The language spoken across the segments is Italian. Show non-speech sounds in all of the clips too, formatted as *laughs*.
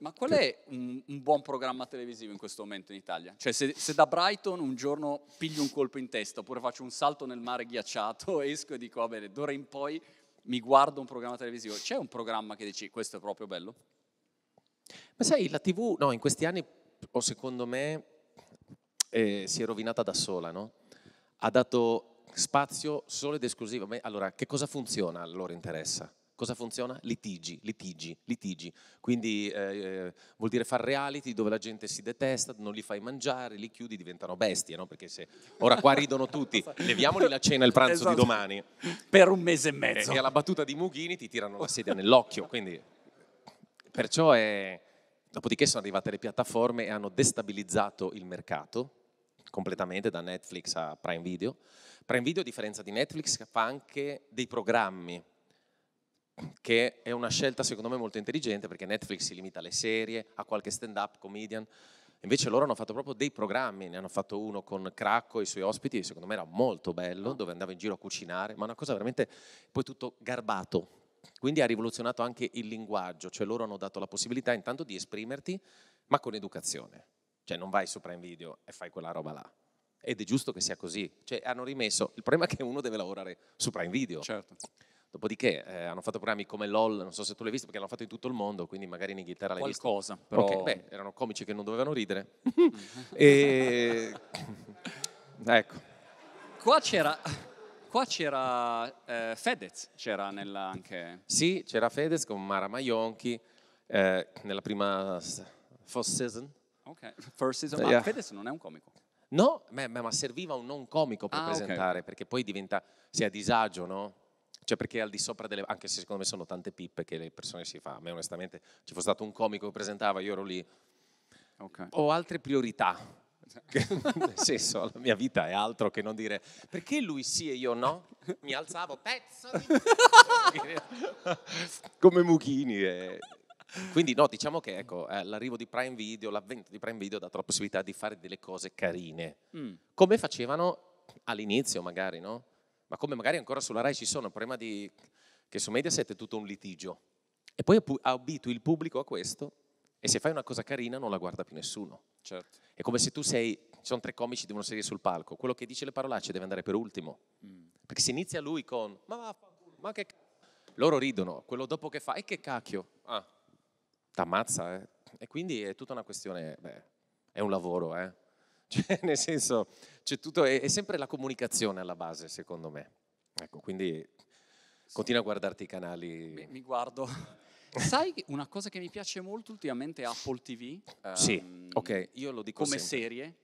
Ma qual è un, un, buon programma televisivo in questo momento in Italia? Cioè se, se, da Brighton un giorno piglio un colpo in testa oppure faccio un salto nel mare ghiacciato, *laughs* esco e dico, va bene, d'ora in poi mi guardo un programma televisivo, c'è un programma che dici questo è proprio bello? Ma sai, la TV no, in questi anni, o secondo me, eh, si è rovinata da sola, no? Ha dato spazio solo ed esclusivo. Allora, che cosa funziona a loro interessa? Cosa funziona? Litigi, litigi, litigi. Quindi eh, eh, vuol dire fare reality dove la gente si detesta, non li fai mangiare, li chiudi, diventano bestie, no? Perché se ora qua ridono tutti, *laughs* leviamoli la cena e il pranzo esatto. di domani. Per un mese e mezzo. E, alla battuta di Mughini ti tirano la sedia nell'occhio, quindi... Perciò è... Dopodiché sono arrivate le piattaforme e hanno destabilizzato il mercato completamente da Netflix a Prime Video. Prime Video, a differenza di Netflix, fa anche dei programmi che è una scelta secondo me molto intelligente perché Netflix si limita alle serie, a qualche stand-up comedian, Invece loro hanno fatto proprio dei programmi, ne hanno fatto uno con Cracco e i suoi ospiti, secondo me era molto bello, ah. dove andava in giro a cucinare, ma una cosa veramente poi tutto garbato. Quindi ha rivoluzionato anche il linguaggio, cioè loro hanno dato la possibilità intanto di esprimerti, ma con educazione. Cioè non vai sopra in video e fai quella roba là. Ed è giusto che sia così. Cioè hanno rimesso, il problema è che uno deve lavorare sopra in Video. Certo. Dopodiché eh, hanno fatto programmi come LOL, non so se tu l'hai visto, perché l'hanno fatto in tutto il mondo, quindi magari in Inghilterra l'hai Qualcosa, visto. Qualcosa, però... Okay, beh, erano comici che non dovevano ridere. *laughs* e... *laughs* ecco. Qua c'era... Qua c'era eh, Fedez, c'era nella anche... Sì, c'era Fedez con Mara Maionchi eh, nella prima first season. Ok, first season. Eh, ma yeah. Fedez non è un comico. No, ma, ma serviva un non comico per ah, presentare, okay. perché poi diventa, si è a disagio, no? cioè perché al di sopra delle, anche se secondo me sono tante pippe che le persone si fanno, a me onestamente ci fosse stato un comico che presentava, io ero lì, okay. ho altre priorità, *laughs* nel senso la mia vita è altro che non dire perché lui sì e io no, mi alzavo pezzo di... *laughs* come Mucchini e... Quindi no, diciamo che ecco, eh, l'arrivo di Prime Video, l'avvento di Prime Video ha dato la possibilità di fare delle cose carine, mm. come facevano all'inizio magari, no? ma come magari ancora sulla RAI ci sono, prima di, che su Mediaset è tutto un litigio. E poi abitui il pubblico a questo e se fai una cosa carina non la guarda più nessuno. Certo. È come se tu sei, ci sono tre comici di una serie sul palco, quello che dice le parolacce deve andare per ultimo, mm. perché se inizia lui con ma va, ma che cacchio, loro ridono, quello dopo che fa e che cacchio, ah, t'ammazza eh. E quindi è tutta una questione, beh, è un lavoro eh. Cioè, nel senso, c'è tutto, è, è sempre la comunicazione alla base, secondo me. Ecco, quindi continua a guardarti i canali. Beh, mi guardo. Sai una cosa che mi piace molto ultimamente è Apple TV? Ehm, sì, ok, io lo dico Come sempre. serie.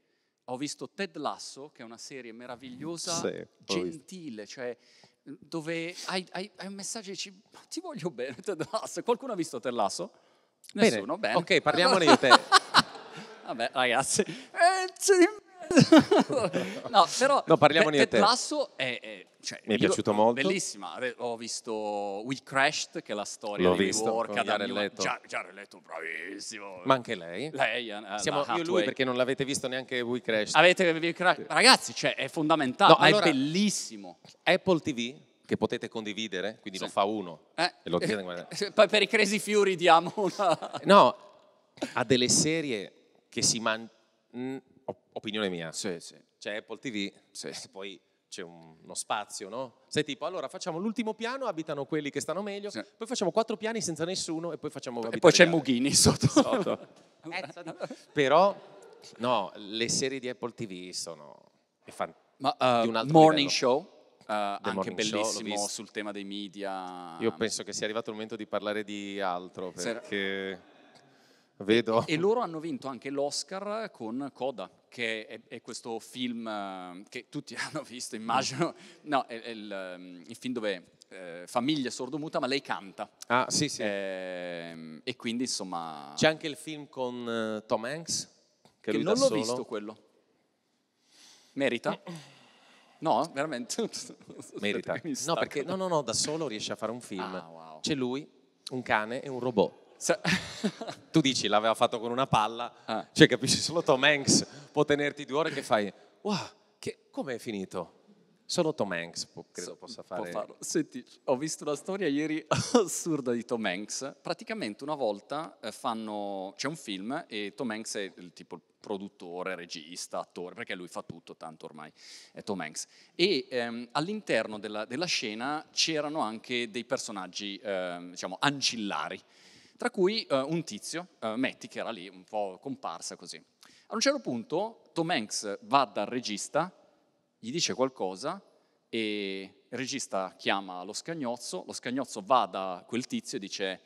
Ho visto Ted Lasso, che è una serie meravigliosa, sì, gentile, visto. cioè dove hai, hai, hai, un messaggio e dici ti voglio bene Ted Lasso. Qualcuno ha visto Ted Lasso? Bene. Nessuno, bene. Ok, parliamone di te. *laughs* Vabbè, ragazzi. *laughs* no, però no, parliamo di Ted te. Lasso è, è cioè, mi è piaciuto lo, molto. Bellissima. Ho visto We Crashed, che è la storia L'ho di visto, Work ad Leto. Già, Jared Leto, bravissimo. Ma anche lei. Lei, uh, Siamo io e lui perché non l'avete visto neanche We Crashed. Avete, We Crashed. Ragazzi, cioè, è fondamentale, no, allora, è bellissimo. Apple TV che potete condividere, quindi sì. lo fa uno. Eh, e lo tiene, eh, eh per i Crazy Fury diamo una... No, ha delle serie che si mantiene, mm, opinione mia, sì, sì. c'è cioè, Apple TV, sì. *laughs* poi c'è un, uno spazio, no? Sei tipo, allora facciamo l'ultimo piano, abitano quelli che stanno meglio, sì. poi facciamo quattro piani senza nessuno e poi facciamo... E poi c'è Mughini sotto. sotto. *laughs* *laughs* Però, no, le serie di Apple TV sono... fan- Ma, uh, morning livello. show? Uh, anche bellissimo show, sul tema dei media. Io penso che sia arrivato il momento di parlare di altro perché... Vedo. E loro hanno vinto anche l'Oscar con Coda, che è, è questo film eh, che tutti *laughs* hanno visto, immagino. Mm. No, è, è il, ehm, il, film dove eh, famiglia sordomuta, ma lei canta. Ah, sì, sì. Eh, e quindi insomma. C'è anche il film con eh, Tom Hanks? Che, che non l'ho solo. visto quello. Merita? No, veramente. *laughs* Merita. No, perché no, no, no, da solo riesce a fare un film. Ah, wow. C'è lui, un cane e un robot. *laughs* tu dici l'aveva fatto con una palla, ah. cioè capisci solo Tom Hanks può tenerti due ore che fai, wow, che, com'è finito? Solo Tom Hanks può, credo possa fare. Può Senti, ho visto una storia ieri *laughs* assurda di Tom Hanks. Praticamente una volta eh, fanno, c'è un film e Tom Hanks è il tipo produttore, regista, attore, perché lui fa tutto tanto ormai, è Tom Hanks. E ehm, all'interno della, della, scena c'erano anche dei personaggi, ehm, diciamo, ancillari tra cui eh, un tizio, eh, Matty, che era lì un po' comparsa così. A un certo punto Tom Hanks va dal regista, gli dice qualcosa e il regista chiama lo scagnozzo, lo scagnozzo va da quel tizio e dice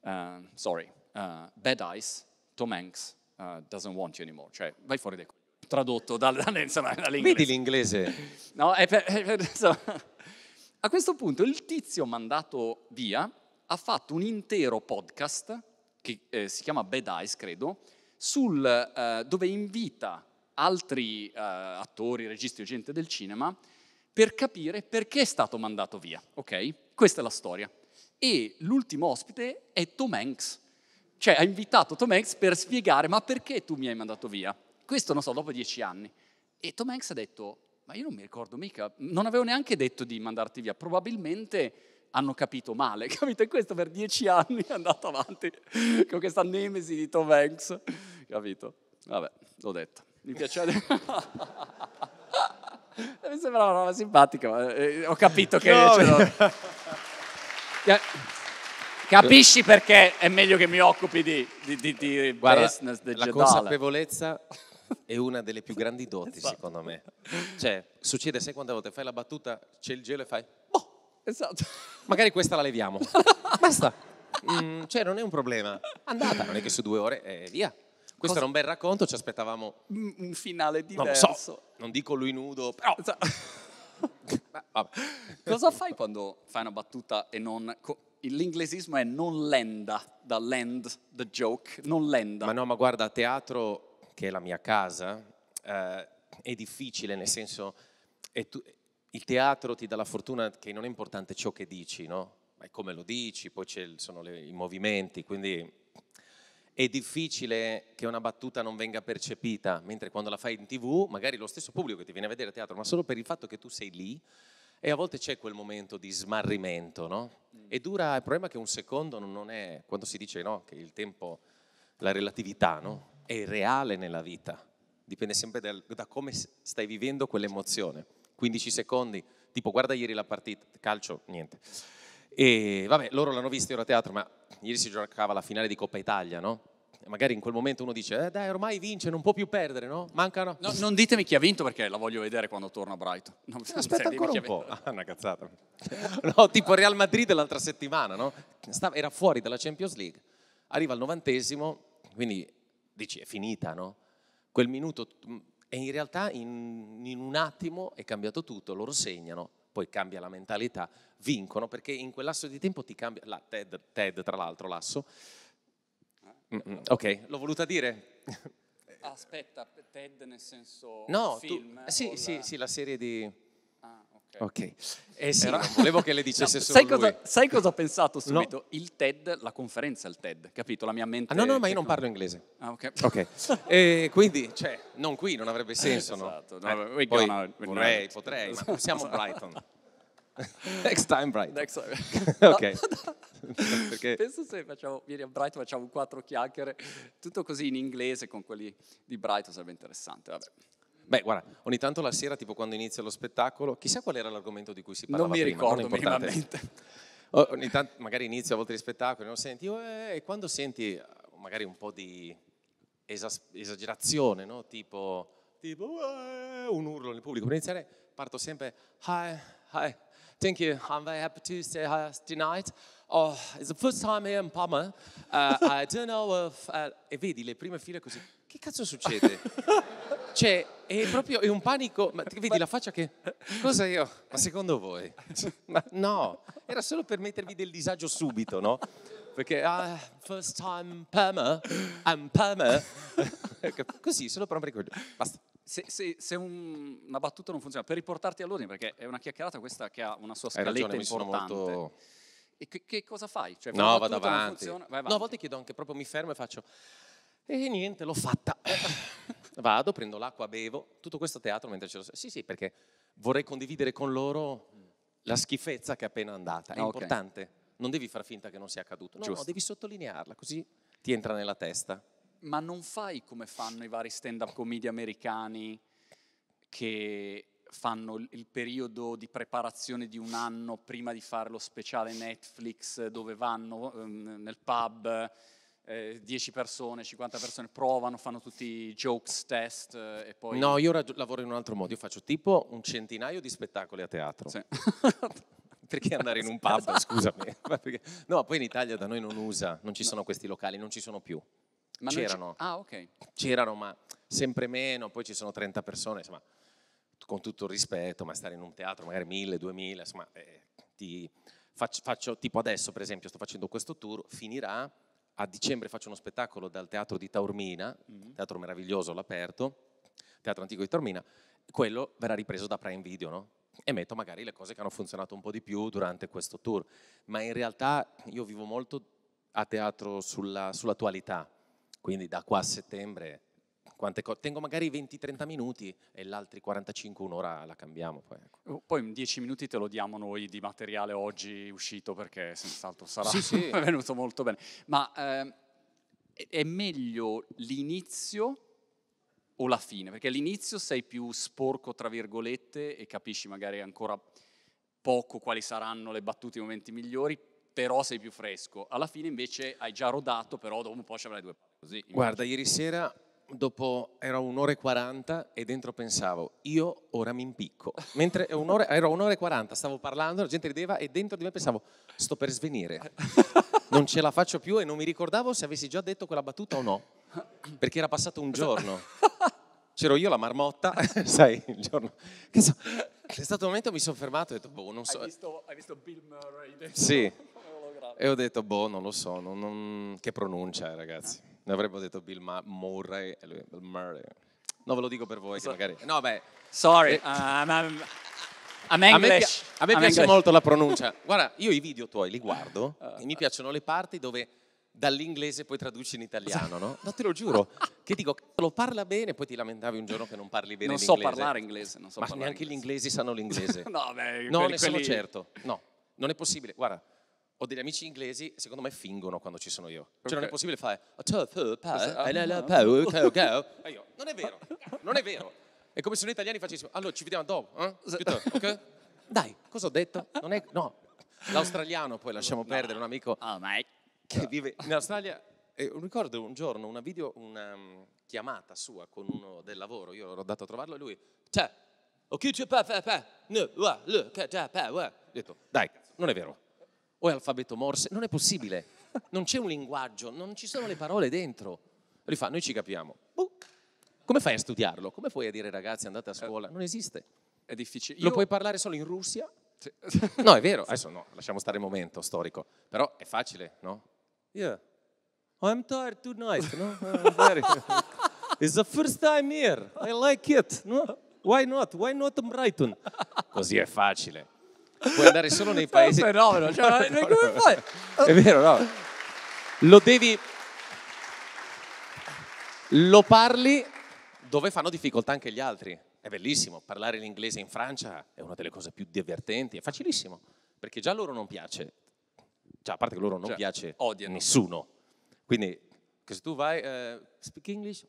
uh, sorry, uh, bad eyes, Tom Hanks uh, doesn't want you anymore, cioè vai fuori dai coglioni. Tradotto dal, *laughs* dall'inglese. Vedi l'inglese. no, è per, è per, *laughs* A questo punto il tizio mandato via ha fatto un intero podcast, che eh, si chiama Bad Eyes, credo, sul, eh, dove invita altri eh, attori, registi o gente del cinema per capire perché è stato mandato via, ok? Questa è la storia. E l'ultimo ospite è Tom Hanks, cioè ha invitato Tom Hanks per spiegare ma perché tu mi hai mandato via? Questo non so, dopo dieci anni. E Tom Hanks ha detto, ma io non mi ricordo mica, non avevo neanche detto di mandarti via, probabilmente hanno capito male, *laughs* capito? E Questo per dieci anni è andato avanti con questa nemesi di Tom Hanks, capito? Vabbè, l'ho detto. Mi piaceva... *laughs* Mi sembrava una roba simpatica, ma eh, ho capito che... No. Cioè, capisci perché è meglio che mi occupi di, di, di, di Guarda, business La Gedale. consapevolezza è una delle più grandi doti, esatto. secondo me. Cioè, succede, sai quante volte fai la battuta, c'è il gelo e fai... Boh! Esatto magari questa la leviamo. *laughs* Basta. Mm, cioè, non è un problema. Andata, non è che su due ore e eh, via. Questo Cosa? era un bel racconto, ci aspettavamo... Un finale diverso. Non, so, non dico lui nudo, però... Esatto. *laughs* Ah, Cosa fai quando fai una battuta e non... L'inglesismo è non lenda, da land, the joke, non lenda. Ma no, ma guarda, a teatro, che è la mia casa, eh, è difficile, nel senso... È tu, il teatro ti dà la fortuna che non è importante ciò che dici, no? Ma è come lo dici, poi ci sono le, i movimenti, quindi è difficile che una battuta non venga percepita, mentre quando la fai in tv, magari lo stesso pubblico che ti viene a vedere a teatro, ma solo per il fatto che tu sei lì, e a volte c'è quel momento di smarrimento, no? Mm. E dura, il problema è che un secondo non è, quando si dice no, che il tempo, la relatività, no? È reale nella vita, dipende sempre da, da come stai vivendo quell'emozione. 15 secondi, tipo guarda ieri la partita, calcio, niente. E vabbè, loro l'hanno vista ero a teatro, ma ieri si giocava la finale di Coppa Italia, no? E magari in quel momento uno dice, eh, dai, ormai vince, non può più perdere, no? Mancano. No, non ditemi chi ha vinto perché la voglio vedere quando torna Brighton. Non, eh, Aspetta non ancora un po'. Ah, una cazzata. *laughs* no, tipo Real Madrid l'altra settimana, no? Stava, era fuori dalla Champions League. Arriva al novantesimo, quindi dici, è finita, no? Quel minuto mm, e in realtà in, in un attimo è cambiato tutto, loro segnano, poi cambia la mentalità, vincono, perché in quel lasso di tempo ti cambia... La, Ted, Ted tra l'altro, lasso. Mm, mm, ok, l'ho voluta dire. Aspetta, Ted nel senso... No, film, tu, sì, sì, la... sì, la serie di... Ah, ok. Eh sì, Era, volevo che le dicesse *laughs* no, solo sai cosa, sai cosa, ho pensato subito? No. Il TED, la conferenza il TED, capito? La mia mente... Ah, no, no, ma io non parlo inglese. Ah, ok. okay. *laughs* e eh, quindi, cioè, non qui, non avrebbe eh, senso, eh, esatto. no? no eh, poi, vorrei, potrei, ma *laughs* siamo esatto. Brighton. Next time Brighton. Next time. ok. Perché... Penso se facciamo, vieni a Brighton, facciamo quattro chiacchiere, tutto così in inglese con quelli di Brighton, sarebbe interessante. Vabbè. Beh, guarda, ogni tanto la sera, tipo quando inizia lo spettacolo, chissà qual era l'argomento di cui si parlava prima. Non mi prima, ricordo non minimamente. *laughs* ogni tanto, magari inizio a volte gli spettacoli, non senti, oh, eh, eh", e eh, quando senti eh, magari un po' di esas- esagerazione, no? Tipo, tipo eh, un urlo nel pubblico, per iniziare parto sempre, hi, hi, thank you, I'm very happy to stay here tonight. Oh, it's the first time here in Parma. Uh, I don't know if... Uh, e vedi le prime file così, che cazzo succede? *laughs* Cioè, è proprio è un panico. Ma ti vedi ma, la faccia che. Cosa io? Ma secondo voi? *laughs* Ma no, era solo per mettervi del disagio subito, no? Perché ah, first time perma, I'm perma. *laughs* Così, solo per un ricordo. Basta. Se, se, se un, una battuta non funziona, per riportarti all'ordine, perché è una chiacchierata questa che ha una sua scaletta ragione, importante. Molto... E che, che, cosa fai? Cioè, no, vado avanti. Funziona, avanti. No, a volte chiedo anche proprio, mi fermo e faccio, e niente, l'ho fatta. *laughs* vado, prendo l'acqua, bevo, tutto questo teatro mentre ce lo... Sì, sì, perché vorrei condividere con loro la schifezza che è appena andata, è ah, okay. importante. Non devi far finta che non sia accaduto, no, no, devi sottolinearla, così ti entra nella testa. Ma non fai come fanno i vari stand-up comedi americani che fanno il periodo di preparazione di un anno prima di fare lo speciale Netflix dove vanno ehm, nel pub eh, 10 persone, 50 persone provano, fanno tutti i jokes, test eh, e poi... No, io raggi- lavoro in un altro modo, io faccio tipo un centinaio di spettacoli a teatro. Sì. *laughs* perché andare in un pub, esatto. scusami? *laughs* no, poi in Italia da noi non usa, non ci sono questi locali, non ci sono più. Ma c'erano. Ah, ok. C'erano, ma sempre meno, poi ci sono 30 persone, insomma, con tutto il rispetto, ma stare in un teatro magari 1000, 2000, insomma, eh, ti faccio, faccio, tipo adesso per esempio sto facendo questo tour, finirà a dicembre faccio uno spettacolo dal Teatro di Taormina, mm-hmm. teatro meraviglioso all'aperto, Teatro Antico di Taormina, quello verrà ripreso da Prime Video, no? E metto magari le cose che hanno funzionato un po' di più durante questo tour. Ma in realtà io vivo molto a teatro sulla, sull'attualità, quindi da qua a settembre quante cose. Tengo magari 20-30 minuti e l'altri 45 un'ora la cambiamo. Poi, ecco. oh, poi in 10 minuti te lo diamo noi di materiale oggi uscito perché senz'altro sarà sì, sì. *laughs* venuto molto bene. Ma eh, è meglio l'inizio o la fine? Perché all'inizio sei più sporco, tra virgolette, e capisci magari ancora poco quali saranno le battute i momenti migliori, però sei più fresco. Alla fine invece hai già rodato, però dopo un po' ci avrai due. Così, Guarda, ieri sera dopo ero un'ora e quaranta e dentro pensavo, io ora mi impicco. Mentre un'ora, ero un'ora e quaranta, stavo parlando, la gente rideva e dentro di me pensavo, sto per svenire. Non ce la faccio più e non mi ricordavo se avessi già detto quella battuta o no, perché era passato un giorno. C'ero io la marmotta, *laughs* sai, il giorno. è stato un momento mi sono fermato e ho detto, boh, non so. Hai visto, hai visto Bill Murray? Dentro? Sì. *laughs* E ho detto, boh, non lo so, non, non... che pronuncia, ragazzi. Ne avrebbe detto Bill Ma- Murray. Murray. No, ve lo dico per voi, so, magari... No, beh... Sorry, eh, uh, I'm, I'm, I'm a, me pi- a me, piace English. molto la pronuncia. Guarda, io i video tuoi li guardo *laughs* uh, e mi piacciono le parti dove dall'inglese poi traduci in italiano, no? Esatto. No, te lo giuro. che dico, lo parla bene, poi ti lamentavi un giorno che non parli bene non l'inglese. Non so parlare inglese, non so parlare Ma neanche inglese. gli inglesi sanno l'inglese. *laughs* no, beh, no, quelli, ne quelli... sono certo. No, non è possibile. Guarda, ho degli amici inglesi, secondo me fingono quando ci sono io. Cioè non è possibile fare e eh, eh, oh, *laughs* eh, io, non è vero, non è vero. È come se noi italiani facessimo, allora ci vediamo dopo, eh? okay? *laughs* Dai, cosa ho detto? Non è, no. L'australiano poi lasciamo perdere, un amico oh, che vive in Australia. E ricordo un giorno una video, una mm, chiamata sua con uno del lavoro, io ero andato a trovarlo e lui, ho detto, dai, non è vero o è alfabeto morse, non è possibile, non c'è un linguaggio, non ci sono le parole dentro. Rifà, noi ci capiamo. Uh, come fai a studiarlo? Come puoi dire ragazzi andate a eh. scuola? Non esiste. È difficile. Lo Io... puoi parlare solo in Russia? *laughs* No, è vero, adesso no, lasciamo stare il momento storico, però è facile, no? Yeah. I'm tired tonight, no? very... *laughs* It's the first time here, I like it, no? Why not? Why not Brighton? Così è facile puoi andare solo nei paesi... È un fenomeno, cioè, *laughs* no, come no, fai? È vero, no? Lo devi... Lo parli dove fanno difficoltà anche gli altri. È bellissimo, parlare l'inglese in Francia è una delle cose più divertenti, è facilissimo, perché già loro non piace, già a parte che loro non cioè, piace odiano. nessuno. Quindi se tu vai, eh, speak English,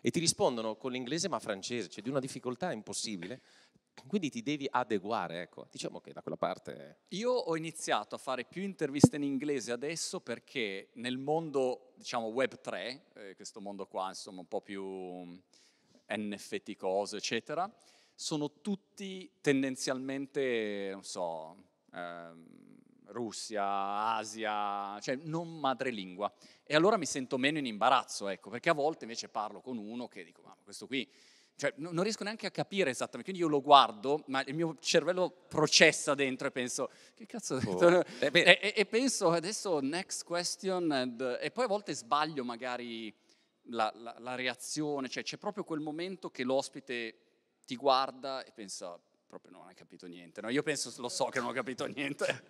e ti rispondono con l'inglese ma francese, c'è cioè di una difficoltà impossibile. Quindi ti devi adeguare, ecco. Diciamo che da quella parte... Io ho iniziato a fare più interviste in inglese adesso perché nel mondo, diciamo, web 3, eh, questo mondo qua, insomma, un po' più mm, NFT cose, eccetera, sono tutti tendenzialmente, non so, ehm, Russia, Asia, cioè non madrelingua. E allora mi sento meno in imbarazzo, ecco, perché a volte invece parlo con uno che dico, ma questo qui cioè, non riesco neanche a capire esattamente, quindi io lo guardo, ma il mio cervello processa dentro e penso, che cazzo oh. *laughs* e, e, e, penso adesso next question, and, e poi a volte sbaglio magari la, la, la, reazione, cioè c'è proprio quel momento che l'ospite ti guarda e pensa, proprio non hai capito niente, no? Io penso, lo so che non ho capito niente.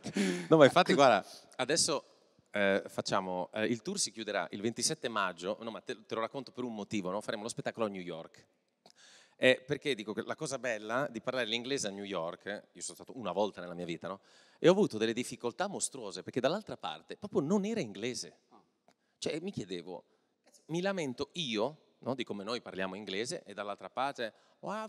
no, ma infatti *laughs* guarda, adesso eh, facciamo, eh, il tour si chiuderà il 27 maggio, no ma te, te lo racconto per un motivo, no? faremo lo spettacolo a New York è eh, perché dico che la cosa bella di parlare l'inglese a New York, io sono stato una volta nella mia vita, no? e ho avuto delle difficoltà mostruose perché dall'altra parte proprio non era inglese. Cioè mi chiedevo, mi lamento io no? di come noi parliamo inglese e dall'altra parte, Ho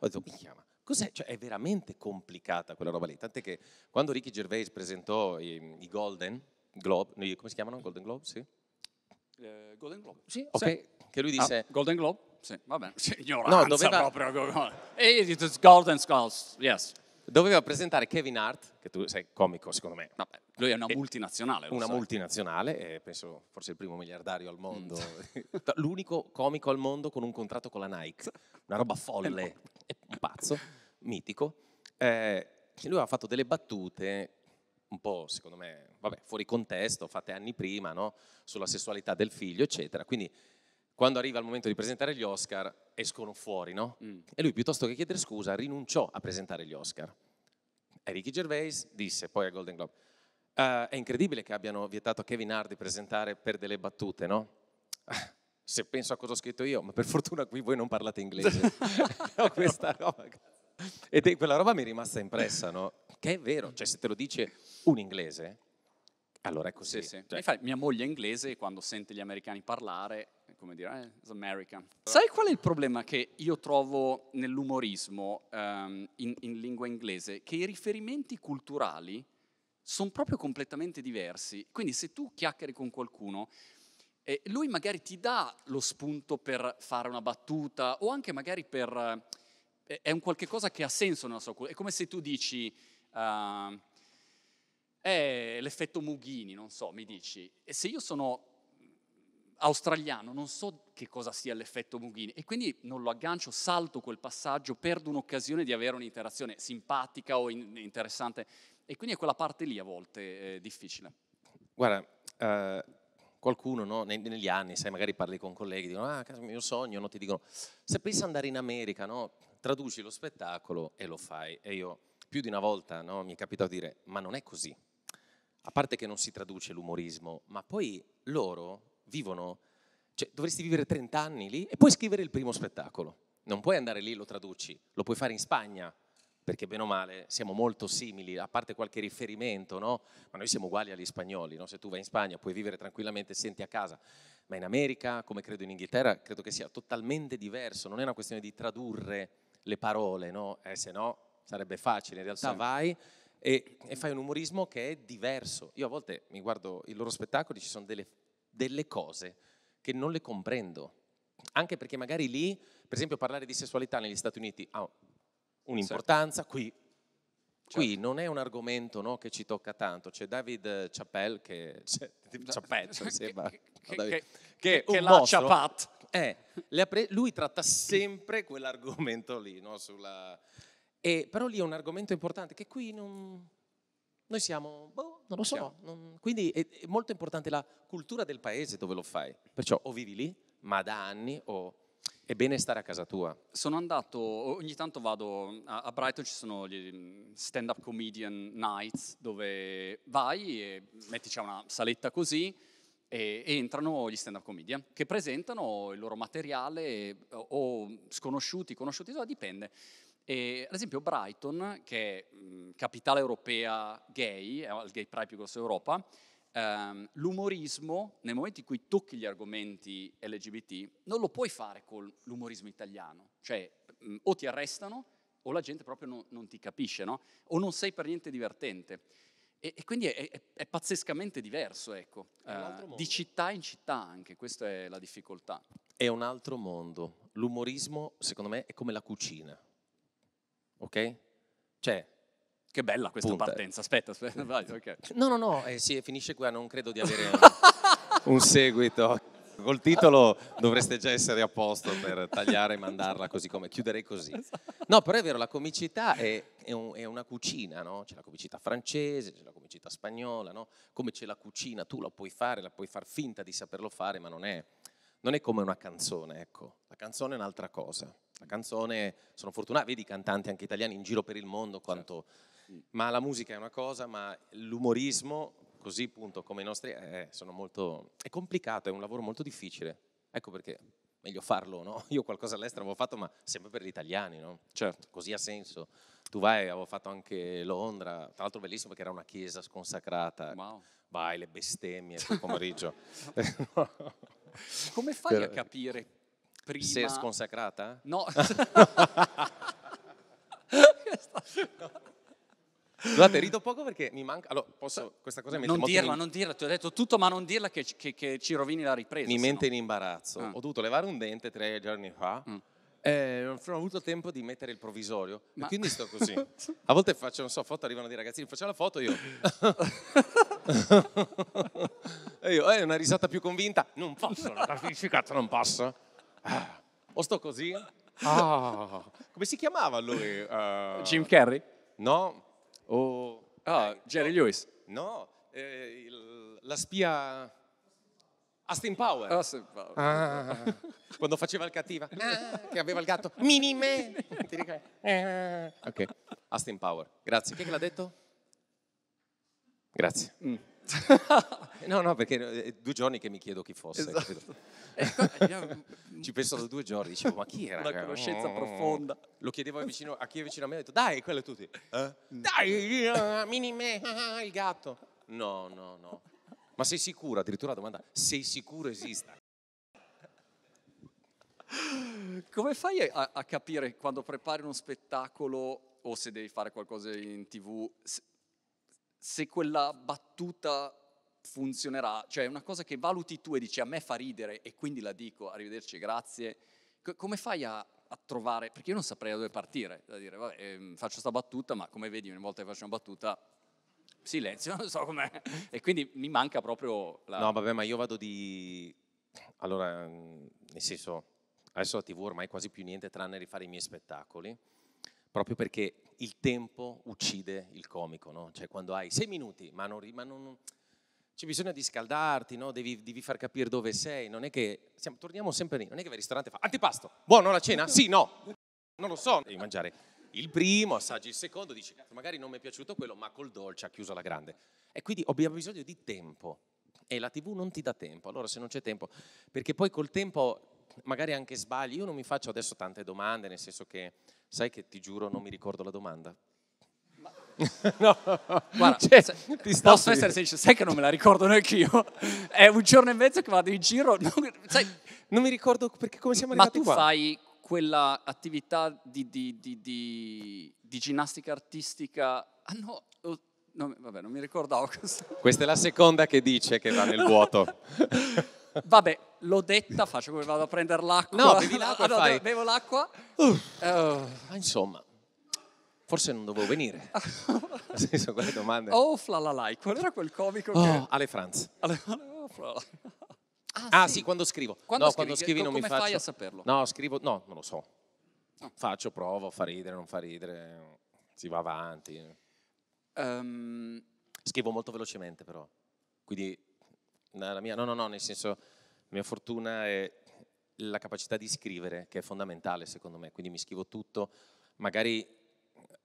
detto, mi chiama. Cos'è? Cioè, è veramente complicata quella roba lì. Tant'è che quando Ricky Gervais presentò i, i Golden Globe, come si chiamano? Golden Globe? Sì eh, Golden Globe. Sì, ok. Sì, che lui disse... Ah, Golden Globe? Sì, va bene. *laughs* Sì, ignoranza no, doveva... proprio. Eh, It's Golden Skulls, yes. Doveva presentare Kevin Hart, che tu sei comico secondo me. Vabbè, lui è una multinazionale. Una sai. multinazionale, penso forse il primo miliardario al mondo, mm. *laughs* l'unico comico al mondo con un contratto con la Nike, una roba folle, *laughs* un pazzo, mitico. Eh, lui ha fatto delle battute un po', secondo me, vabbè, fuori contesto, fatte anni prima, no? sulla sessualità del figlio, eccetera. Quindi quando arriva il momento di presentare gli Oscar, escono fuori, no? Mm. E lui, piuttosto che chiedere scusa, rinunciò a presentare gli Oscar. E Ricky Gervais disse poi a Golden Globe, uh, è incredibile che abbiano vietato a Kevin Hart di presentare per delle battute, no? *laughs* Se penso a cosa ho scritto io, ma per fortuna qui voi non parlate inglese. no, *laughs* questa roba, ed è, quella roba mi è rimasta impressa, no? Che è vero, cioè se te lo dice un inglese, allora è così. Sì, sì. Cioè. Infatti, mia moglie è inglese e quando sente gli americani parlare, è come dire, eh, it's American. Sai qual è il problema che io trovo nell'umorismo um, in, in, lingua inglese? Che i riferimenti culturali sono proprio completamente diversi. Quindi se tu chiacchieri con qualcuno, eh, lui magari ti dà lo spunto per fare una battuta o anche magari per... Eh, è un qualche cosa che ha senso nella sua cultura. È come se tu dici... Uh, è l'effetto Mughini, non so, mi dici. E se io sono australiano, non so che cosa sia l'effetto Mughini e quindi non lo aggancio, salto quel passaggio, perdo un'occasione di avere un'interazione simpatica o in- interessante e quindi è quella parte lì a volte eh, difficile. Guarda, eh, qualcuno no, negli anni, sai, magari parli con colleghi, dicono, ah, il mio sogno, no? ti dicono, se pensi andare in America, no? traduci lo spettacolo e lo fai. E io più di una volta no, mi è capitato di dire, ma non è così a parte che non si traduce l'umorismo, ma poi loro vivono, cioè dovresti vivere 30 anni lì e poi scrivere il primo spettacolo. Non puoi andare lì e lo traduci, lo puoi fare in Spagna, perché bene o male siamo molto simili, a parte qualche riferimento, no? ma noi siamo uguali agli spagnoli, no? se tu vai in Spagna puoi vivere tranquillamente, senti a casa, ma in America, come credo in Inghilterra, credo che sia totalmente diverso, non è una questione di tradurre le parole, no? Eh, se no sarebbe facile, in realtà sì. vai e, e fai un umorismo che è diverso. Io a volte mi guardo i loro spettacoli, ci sono delle, delle cose che non le comprendo, anche perché magari lì, per esempio, parlare di sessualità negli Stati Uniti ha un'importanza, certo. qui Certo. non è un argomento no, che ci tocca tanto, c'è David Chappelle che, *laughs* cioè, *laughs* Chappelle, cioè, *laughs* sembra, che, che, no, David, che, che mostro, la Chapat. Eh, pre- lui tratta sempre quell'argomento lì, no, sulla, e, però lì è un argomento importante che qui non, noi siamo, boh, non lo so. non, quindi è, è, molto importante la cultura del paese dove lo fai. Perciò o vivi lì, ma da anni, o è bene stare a casa tua. Sono andato, ogni tanto vado a, a Brighton, ci sono gli mm, stand-up comedian nights dove vai e metti c'è una saletta così e entrano gli stand-up comedian che presentano il loro materiale eh, o sconosciuti, conosciuti, dipende. E, ehm, ad esempio Brighton, che è mh, mhmm, capitale europea gay, è il gay pride più grosso d'Europa, ehm, l'umorismo, nel momento in cui tocchi gli argomenti LGBT, non lo puoi fare con l'umorismo italiano. Cioè, mh, mhmm, o ti arrestano o la gente proprio non, non ti capisce, no? O non sei per niente divertente. E, e, quindi è, è, è, pazzescamente diverso, ecco, uh, di città in città anche, questa è la difficoltà. È un altro mondo. L'umorismo, secondo me, è come la cucina ok? Cioè, che bella questa Punta. partenza, aspetta, aspetta, *laughs* vai, okay. No, no, no, eh, sì, finisce qua, ah, non credo di avere *laughs* un seguito. Col titolo dovreste già essere a posto per tagliare e mandarla così come, chiuderei così. Esatto. No, però è vero, la comicità è, è, un, è una cucina, no? C'è la comicità francese, c'è la comicità spagnola, no? Come c'è la cucina, tu la puoi fare, la puoi far finta di saperlo fare, ma non è, non è come una canzone, ecco. La canzone è un'altra cosa la canzone, sono fortunato, vedi cantanti anche italiani in giro per il mondo, quanto, certo. ma la musica è una cosa, ma l'umorismo, così appunto come i nostri, eh, molto, è complicato, è un lavoro molto difficile, ecco perché meglio farlo, no? *laughs* Io qualcosa all'estero avevo fatto, ma sempre per gli italiani, no? Certo. Così ha senso. Tu vai, avevo fatto anche Londra, tra l'altro bellissimo perché era una chiesa sconsacrata. Wow. Vai, le bestemmie quel pomeriggio. *laughs* *laughs* Come fai a capire prima... Si è sconsacrata? No. *laughs* Guardate, rido poco perché mi manca. Allora, posso questa cosa mi Non dirla, in... non dirla, ti ho detto tutto, ma non dirla che, che, che ci rovini la ripresa. Mi mente no. in imbarazzo. Ah. Ho dovuto levare un dente tre giorni fa. Mm. Eh, non ho avuto tempo di mettere il provvisorio, ma... e quindi sto così. *laughs* A volte faccio, non so, foto, arrivano dei ragazzini, faccio la foto io. *laughs* e io, eh, una risata più convinta, non posso, cazzo, non posso. Ah, o sto così? Ah. *laughs* Come si chiamava lui? Uh, Jim Carrey? No. O... Ah, eh, Jerry Lewis? No. Eh, il, la spia... Austin Power. Austin Power. Ah. *laughs* Quando faceva il cattiva. Ah, che aveva il gatto. Minime. Ah. ok. Austin Power. Grazie. Chi che l'ha detto? Grazie. Mm no, no, perché è eh, due giorni che mi chiedo chi fosse. Esatto. Eh, *laughs* Ci penso da due giorni, dicevo, ma chi era? Una conoscenza mm. profonda. Lo chiedevo vicino, a chi è vicino a me, ho detto, dai, quello è tutti. Eh? Dai, mini me, ah, ah, il gatto. No, no, no. Ma sei sicuro? Addirittura la domanda, sei sicuro esista? Come fai a, a capire quando prepari uno spettacolo o se devi fare qualcosa in tv? se quella battuta funzionerà, cioè una cosa che valuti tu e dici a me fa ridere e quindi la dico, arrivederci, grazie, C- come fai a, a, trovare, perché io non saprei da dove partire, da dire vabbè, eh, faccio questa battuta, ma come vedi ogni volta che faccio una battuta silenzio, *laughs* non so com'è, e quindi mi manca proprio la... No vabbè, ma io vado di... Allora, mhmm, nel senso, adesso la TV ormai quasi più niente tranne rifare i miei spettacoli, proprio perché il tempo uccide il comico, no? Cioè quando hai sei minuti, ma non... Ma non c'è bisogno di scaldarti, no? devi, devi, far capire dove sei, non è che, siamo, torniamo sempre lì, non è che vai al ristorante e fa antipasto, buono la cena? Sì, no, non lo so, devi mangiare il primo, assaggi il secondo, dici magari non mi è piaciuto quello, ma col dolce ha chiuso la grande. E quindi abbiamo bisogno di tempo e la tv non ti dà tempo, allora se non c'è tempo, perché poi col tempo magari anche sbagli. Io non mi faccio adesso tante domande, nel senso che, sai che ti giuro, non mi ricordo la domanda. *laughs* no, guarda, cioè, se, posso essere sincero, sai che non me la ricordo neanche io. È un giorno e mezzo che vado in giro. Non, *laughs* sai, non mi ricordo perché come siamo arrivati qua. Ma tu qua? fai quella attività di, di, di, di ginnastica artistica. Ah no, oh, No, vabbè, non mi ricordavo questo. *laughs* Questa è la seconda che dice che va nel vuoto. vabbè, l'ho detta, faccio come vado a prendere l'acqua. No, *laughs* bevi l'acqua ah, no, fai... Bevo l'acqua. Uh, Insomma, forse non dovevo venire. *laughs* Nel senso, quelle domande. Oh, flalalai, qual era quel comico oh, che... Ale Franz. Ale... Oh, ah, ah sì. sì. quando scrivo. Quando no, scrivi, quando scrivi non mi faccio... Come fai a saperlo? No, scrivo... No, non lo so. Ah. Faccio, provo, fa ridere, non fa ridere. Si va avanti. Um... Scrivo molto velocemente però. Quindi... Mia... No, no, no, nel senso mia fortuna è la capacità di scrivere, che è fondamentale secondo me, quindi mi scrivo tutto, magari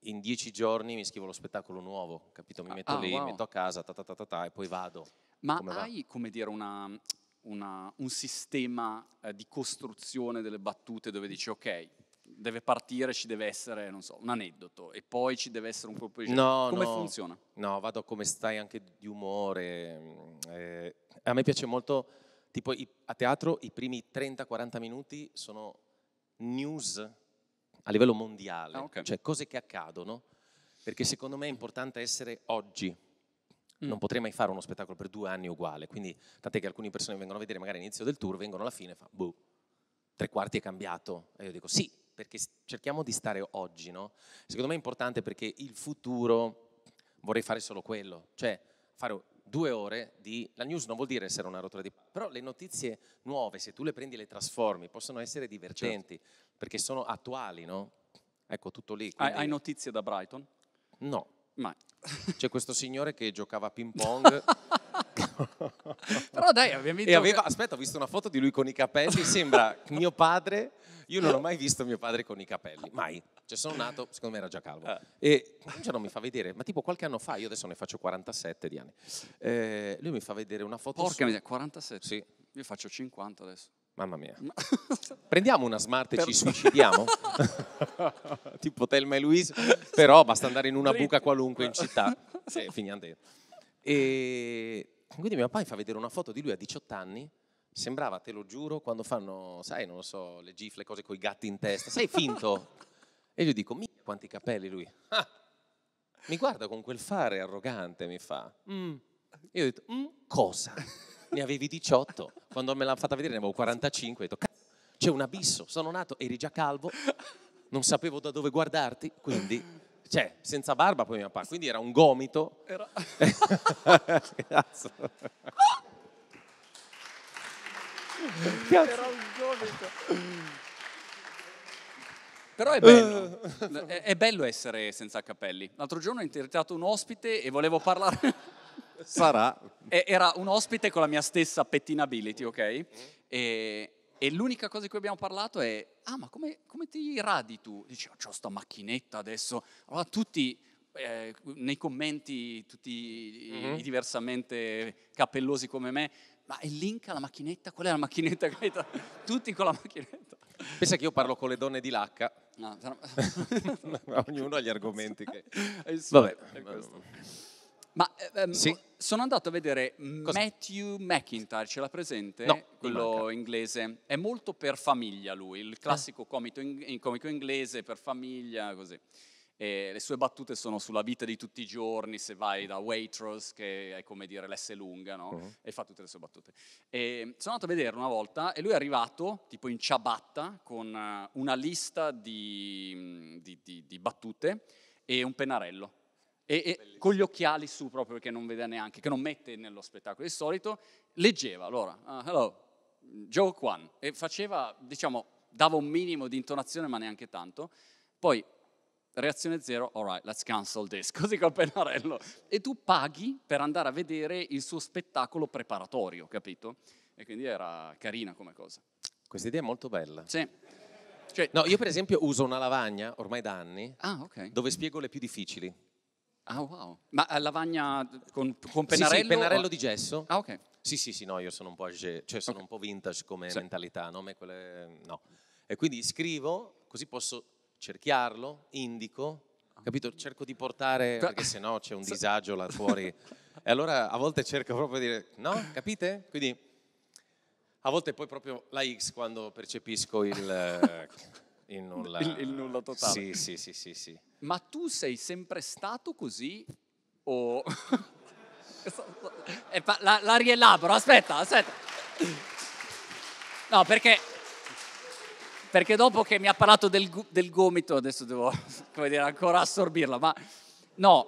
in dieci giorni mi scrivo lo spettacolo nuovo, capito? Mi ah, metto ah, lì, wow. mi metto a casa, ta, ta, ta, e poi vado. Ma come hai, va? come dire, una, una, un sistema eh, di costruzione delle battute dove dici, ok, deve partire, ci deve essere, non so, un aneddoto e poi ci deve essere un colpo di No, come no, funziona? No, vado come stai anche di umore. Mm, eh, a me piace molto Tipo a teatro i primi 30-40 minuti sono news a livello mondiale, ah, okay. cioè cose che accadono, perché secondo me è importante essere oggi. Mm. Non potrei mai fare uno spettacolo per due anni uguale, quindi tant'è che alcune persone vengono a vedere magari all'inizio del tour, vengono alla fine e fa, boh, tre quarti è cambiato. E io dico sì, perché cerchiamo di stare oggi, no? Secondo me è importante perché il futuro vorrei fare solo quello, cioè fare due ore di... La news non vuol dire essere una rottura di... Però le notizie nuove, se tu le prendi e le trasformi, possono essere divergenti, certo. perché sono attuali, no? Ecco, tutto lì. Quindi... Hai, notizie da Brighton? No. Mai. *laughs* C'è questo signore che giocava a ping *laughs* pong... Però dai, abbiamo visto... E aveva, aspetta, ho visto una foto di lui con i capelli, sembra *laughs* mio padre... Io non ho mai visto mio padre con i capelli, mai. Cioè sono nato, secondo me era già calvo. Ah. E un giorno mi fa vedere, ma tipo qualche anno fa, io adesso ne faccio 47 di anni, eh, lui mi fa vedere una foto... Porca su... miseria, 47? Sì. Io faccio 50 adesso. Mamma mia. Ma... *laughs* Prendiamo una smart e per... ci *laughs* suicidiamo? *laughs* tipo Telma e Luis, però basta andare in una buca qualunque in città e finiamo dentro. E quindi mio papà mi fa vedere una foto di lui a 18 anni sembrava, te lo giuro, quando fanno, sai, non lo so, le gifle, cose con i gatti in testa. Sei finto? E gli dico, mica quanti capelli lui. Ah, mi guarda con quel fare arrogante, mi fa. Mm. Io ho detto, mm, cosa? ne avevi 18. Quando me l'hanno fatta vedere ne avevo 45. Ho detto, cazzo, c'è un abisso. Sono nato, eri già calvo, non sapevo da dove guardarti, quindi... Cioè, senza barba poi mi papà, quindi era un gomito. Era... *laughs* Era un gomito. Però è bello, eh. è, bello essere senza capelli. L'altro giorno ho intervistato un ospite e volevo parlare... *laughs* Sarà. Era un ospite con la mia stessa pettinability, ok? E, e l'unica cosa di cui abbiamo parlato è, ah ma come, come ti radi tu? Dici, oh, ho sta macchinetta adesso. Allora tutti, eh, nei commenti, tutti mm-hmm. i diversamente capellosi come me, ma è link alla macchinetta? Qual è la macchinetta? Tutti con la macchinetta. Pensa che io parlo con le donne di Lacca No, però... *laughs* Ognuno ha gli argomenti che... *laughs* Vabbè. Ma ehm, sì. sono andato a vedere Cosa? Matthew McIntyre, ce l'ha presente? No, quello inglese. È molto per famiglia lui, il classico ah. comico inglese per famiglia, così. E le sue battute sono sulla vita di tutti i giorni, se vai da Waitrose, che è come dire l'esse lunga, no? uh-huh. E fa tutte le sue battute. E sono andato a vederlo una volta e lui è arrivato, tipo in ciabatta, con eh, una lista di, mm, di, di, di battute e un pennarello. E, e con gli occhiali su proprio perché non vede neanche, che non mette nello spettacolo di solito, leggeva allora, uh, hello, Joe Kwan, e faceva, diciamo, dava un minimo di intonazione ma neanche tanto, poi Reazione zero, alright, let's cancel this, *laughs* così col pennarello. E tu paghi per andare a vedere il suo spettacolo preparatorio, capito? E quindi era carina come cosa. Questa idea è molto bella. Sì. Cioè, no, io per esempio uso una lavagna ormai da anni ah, okay. dove spiego le più difficili. Ah, wow. Ma eh, lavagna con, con pennarello? Sì, sì pennarello o... di gesso. Ah, ok. Sì, sì, sì, no, io sono un po', age, cioè sono okay. un po vintage come sì. mentalità, no? Me quelle, no. E quindi scrivo, così posso cerchiarlo, indico, capito? Cerco di portare, perché se no c'è un disagio là *laughs* fuori. E allora a volte cerco proprio di dire, no, capite? Quindi a volte poi proprio la X quando percepisco il, *laughs* eh, il nulla. Il, il, nulla totale. Sì, sì, sì, sì, sì. Ma tu sei sempre stato così o... *laughs* la, la rielaboro, aspetta, aspetta. No, perché perché dopo che mi ha parlato del, del gomito, adesso devo *laughs* dire, ancora assorbirla, ma no,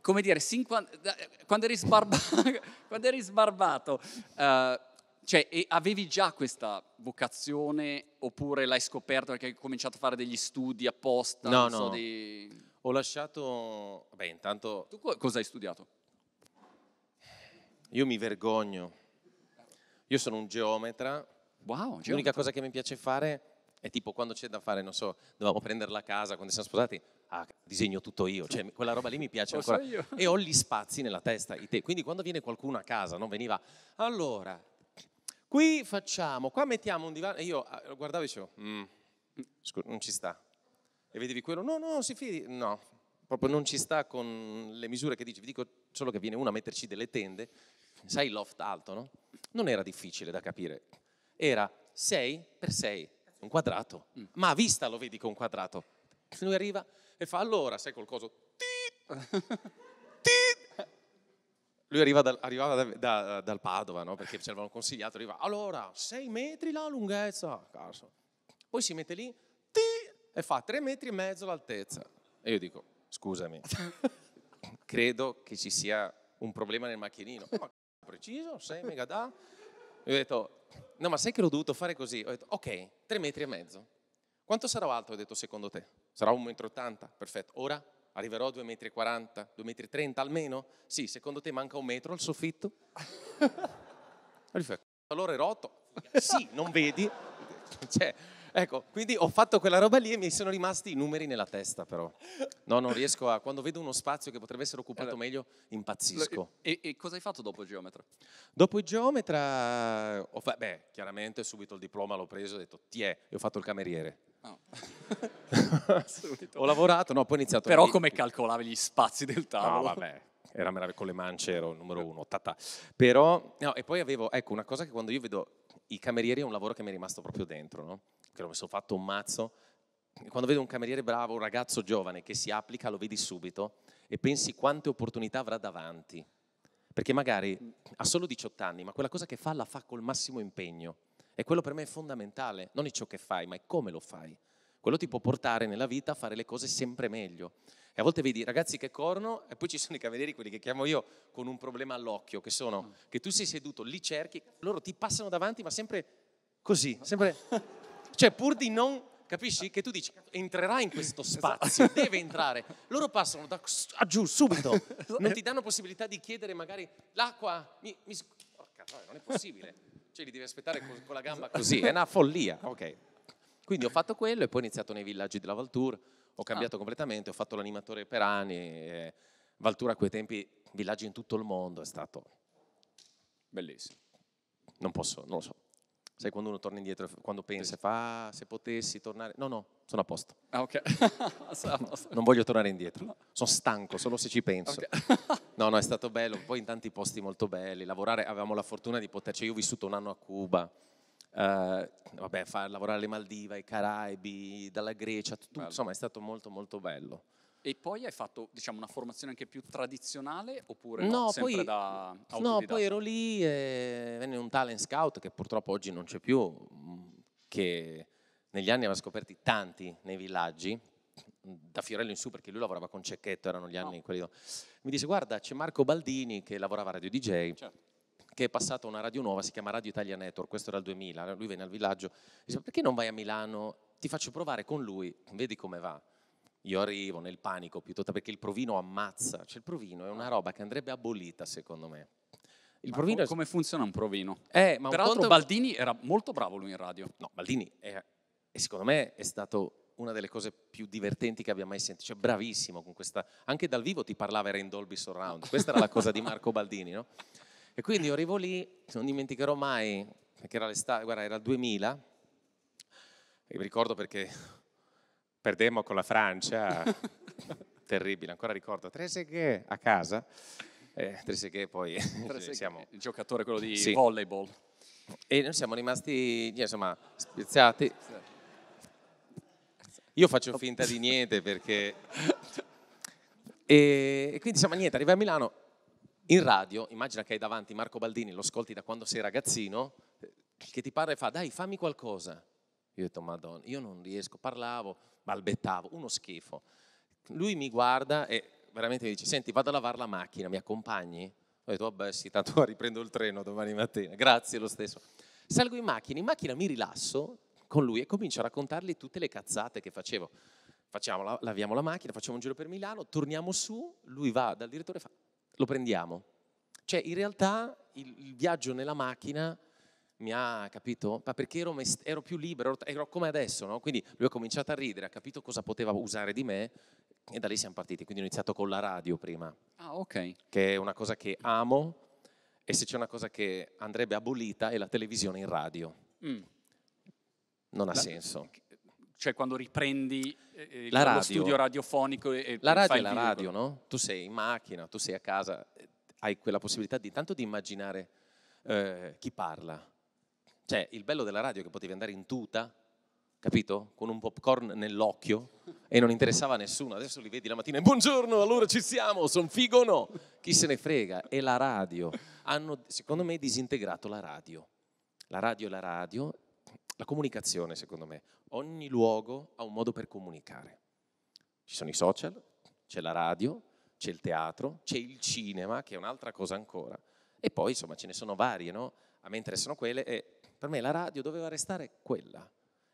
come dire, sin, quando, *laughs* quando, eri sbarbato, quando eri sbarbato uh, cioè, avevi già questa vocazione oppure l'hai scoperto perché hai cominciato a fare degli studi apposta? No, no. So, di... Ho lasciato... Beh, intanto... Tu cosa hai studiato? Io mi vergogno. Io sono un geometra. Wow, geometra. L'unica cosa che mi piace fare è tipo quando c'è da fare, non so, dovevamo prendere la casa quando siamo sposati, ah, disegno tutto io, cioè quella roba lì mi piace ancora. Io. E ho gli spazi nella testa, quindi quando viene qualcuno a casa, non veniva, allora, qui facciamo, qua mettiamo un divano, e io ah, guardavo e dicevo, mm, scu- non ci sta. E vedevi quello, no, no, si fidi, no, proprio non ci sta con le misure che dici, vi dico solo che viene uno a metterci delle tende, sai loft alto, no? Non era difficile da capire, era 6 per 6, un quadrato. Mm. Ma a vista lo vedi che è un quadrato. Lui arriva e fa allora, sai col coso. *laughs* Lui arriva dal, arrivava da, da, dal Padova, no? perché ci avevano consigliato, arriva, allora, sei metri la lunghezza, cazzo. Poi si mette lì e fa tre metri e mezzo l'altezza. E io dico, scusami, *laughs* credo che ci sia un problema nel macchinino. Ma preciso, 6 megadà? Io ho detto, no ma sai che l'ho dovuto fare così? Ho detto, ok, tre metri e mezzo. Quanto sarò alto? Ho detto, secondo te? Sarà un 1,80 ottanta? Perfetto. Ora arriverò a due metri e 2,40 m, 2,30 trenta almeno? Sì, secondo te manca un metro al soffitto? Perfetto. *laughs* allora è rotto. Sì, non vedi? *laughs* Cioè, Ecco, quindi ho fatto quella roba lì e mi sono rimasti i numeri nella testa però. No, non riesco a... Quando vedo uno spazio che potrebbe essere occupato allora, meglio, impazzisco. E, e, cosa hai fatto dopo il geometra? Dopo il geometra... Ho fa- beh, chiaramente subito il diploma l'ho preso e ho detto, ti è, e ho fatto il cameriere. Oh. *laughs* ho lavorato, no, poi ho iniziato... Però a... come calcolavi gli spazi del tavolo? No, vabbè era meraviglioso, con le mance ero il numero uno, tata. Però, no, e poi avevo, ecco, una cosa che quando io vedo i camerieri è un lavoro che mi è rimasto proprio dentro, no? che mi sono fatto un mazzo. Quando vedo un cameriere bravo, un ragazzo giovane che si applica, lo vedi subito e pensi quante opportunità avrà davanti. Perché magari ha solo 18 anni, ma quella cosa che fa la fa col massimo impegno. E quello per me è fondamentale, non è ciò che fai, ma è come lo fai. Quello ti può portare nella vita a fare le cose sempre meglio. E a volte vedi ragazzi che corrono e poi ci sono i cavalieri, quelli che chiamo io, con un problema all'occhio, che sono mm. che tu sei seduto, li cerchi, loro ti passano davanti ma sempre così, sempre... *laughs* Cioè pur di non capisci? Che tu dici, entrerà in questo esatto. spazio, deve entrare. Loro passano da a giù subito, *laughs* non ti danno possibilità di chiedere magari l'acqua, mi, mi porca, no, non è possibile. Cioè li devi aspettare con, con la gamba così, è una follia. Ok. Quindi ho fatto quello e poi ho iniziato nei villaggi della Valtour, ho cambiato ah. completamente, ho fatto l'animatore per anni, Valtura a quei tempi, villaggi in tutto il mondo, è stato bellissimo. Non posso, non lo so. Sai quando uno torna indietro, quando pensa, sì. fa ah, se potessi tornare. No, no, sono a posto. Ah, ok. *laughs* non voglio tornare indietro. Sono stanco solo se ci penso. Okay. *laughs* no, no, è stato bello. Poi in tanti posti molto belli. Lavorare, avevamo la fortuna di poterci. io ho vissuto un anno a Cuba Uh, vabbè, far lavorare le Maldive, i Caraibi, dalla Grecia, tutto, insomma è stato molto molto bello. E poi hai fatto diciamo, una formazione anche più tradizionale oppure no, no sempre poi, da No, poi ero lì e venne un talent scout che purtroppo oggi non c'è più, mm, che negli anni aveva scoperti tanti nei villaggi, da Fiorello in su perché lui lavorava con Cecchetto, erano gli anni no. Ah. quelli... Mi dice guarda c'è Marco Baldini che lavorava a Radio DJ. Certo che è passata una radio nuova, si chiama Radio Italia Network, questo era il 2000, lui venne al villaggio, dice perché non vai a Milano, ti faccio provare con lui, vedi come va. Io arrivo nel panico piuttosto perché il provino ammazza, cioè il provino è una roba che andrebbe abolita secondo me. Il ma provino... Come funziona un provino? Eh, ma Peraltro conto... Baldini era molto bravo lui in radio. No, Baldini è, è, secondo me è stato una delle cose più divertenti che abbia mai sentito, cioè bravissimo con questa, anche dal vivo ti parlava era in Dolby Surround, questa era la cosa di Marco Baldini, no? E quindi arrivo lì, non dimenticherò mai, perché era l'estate, guarda, era il 2000, e mi ricordo perché *laughs* perdemmo con la Francia, *laughs* terribile, ancora ricordo, Treseghe a casa, eh, Treseghe poi... Trezeguet, *laughs* siamo... Il giocatore quello di sì. volleyball. E noi siamo rimasti, insomma, spiazzati. Io faccio finta di niente perché... E, e quindi siamo niente, arriva a Milano, in radio, immagina che hai davanti Marco Baldini, lo ascolti da quando sei ragazzino, eh, che ti parla e fa, dai, fammi qualcosa. Io ho detto, madonna, io non riesco, parlavo, balbettavo, uno schifo. Lui mi guarda e veramente mi dice, senti, vado a lavare la macchina, mi accompagni? Ho detto, vabbè sì, tanto *laughs* riprendo il treno domani mattina, grazie lo stesso. Salgo in macchina, in macchina mi rilasso con lui e comincio a raccontargli tutte le cazzate che facevo. Facciamo, laviamo la macchina, facciamo un giro per Milano, torniamo su, lui va dal direttore e fa, lo prendiamo. Cioè, in realtà il, il viaggio nella macchina mi ha capito, ma perché ero, ero più libero, ero, come adesso, no? Quindi lui ha cominciato a ridere, ha capito cosa poteva usare di me e da lì siamo partiti. Quindi ho iniziato con la radio prima. Ah, ok. Che è una cosa che amo e se c'è una cosa che andrebbe abolita è la televisione in radio. Mm. Non ha la, senso cioè quando riprendi eh, eh la radio. studio radiofonico e, e la radio è la radio, no? Tu sei in macchina, tu sei a casa, eh, hai quella possibilità di tanto di immaginare eh, chi parla. Cioè, il bello della radio è che potevi andare in tuta, capito? Con un popcorn nell'occhio e non interessava a nessuno. Adesso li vedi la mattina e buongiorno, allora ci siamo, son figo o no? Chi se ne frega? E la radio. Hanno, secondo me, disintegrato la radio. La radio è la radio la comunicazione, secondo me. Ogni luogo ha un modo per comunicare. Ci sono i social, c'è la radio, c'è il teatro, c'è il cinema, che è un'altra cosa ancora. E poi, insomma, ce ne sono varie, no? A me interessano quelle e per me la radio doveva restare quella.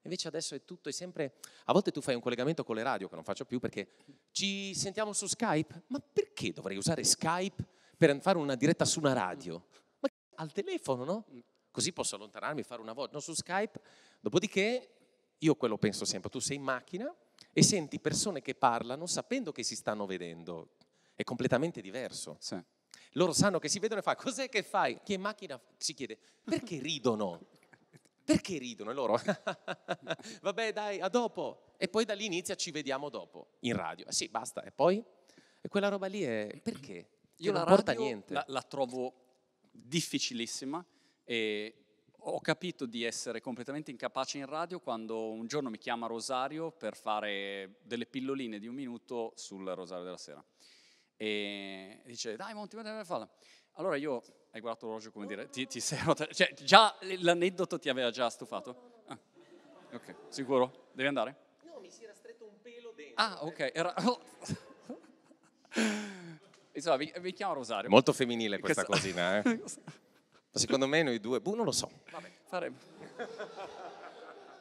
Invece adesso è tutto, è sempre... A volte tu fai un collegamento con le radio, che non faccio più perché ci sentiamo su Skype. Ma perché dovrei usare Skype per fare una diretta su una radio? Ma al telefono, no? così posso allontanarmi, fare una volta, no, su Skype. Dopodiché, io quello penso sempre, tu sei in macchina e senti persone che parlano sapendo che si stanno vedendo, è completamente diverso. Sì. Loro sanno che si vedono e fa, cos'è che fai? Chi è in macchina si chiede, perché ridono? *laughs* Perché ridono? E loro, *laughs* vabbè dai, a dopo. E poi dall'inizio ci vediamo dopo, in radio. Eh sì, basta. E poi? E quella roba lì è, perché? Io la porta porta niente. La, la trovo difficilissima e ho capito di essere completamente incapace in radio quando un giorno mi chiama Rosario per fare delle pilloline di un minuto sul Rosario della Sera. E dice, dai Monti, ma devi farla. Allora io, hai guardato l'orologio come dire, ti, ti sei rota, cioè già l'aneddoto ti aveva già stufato? Ah, ok, sicuro? Devi andare? No, mi si era stretto un pelo dentro. Ah, ok, era... *laughs* Insomma, vi, vi chiamo Rosario. Molto femminile questa cosina, eh? *laughs* Ma secondo me noi due, boh, non lo so. Vabbè, faremo.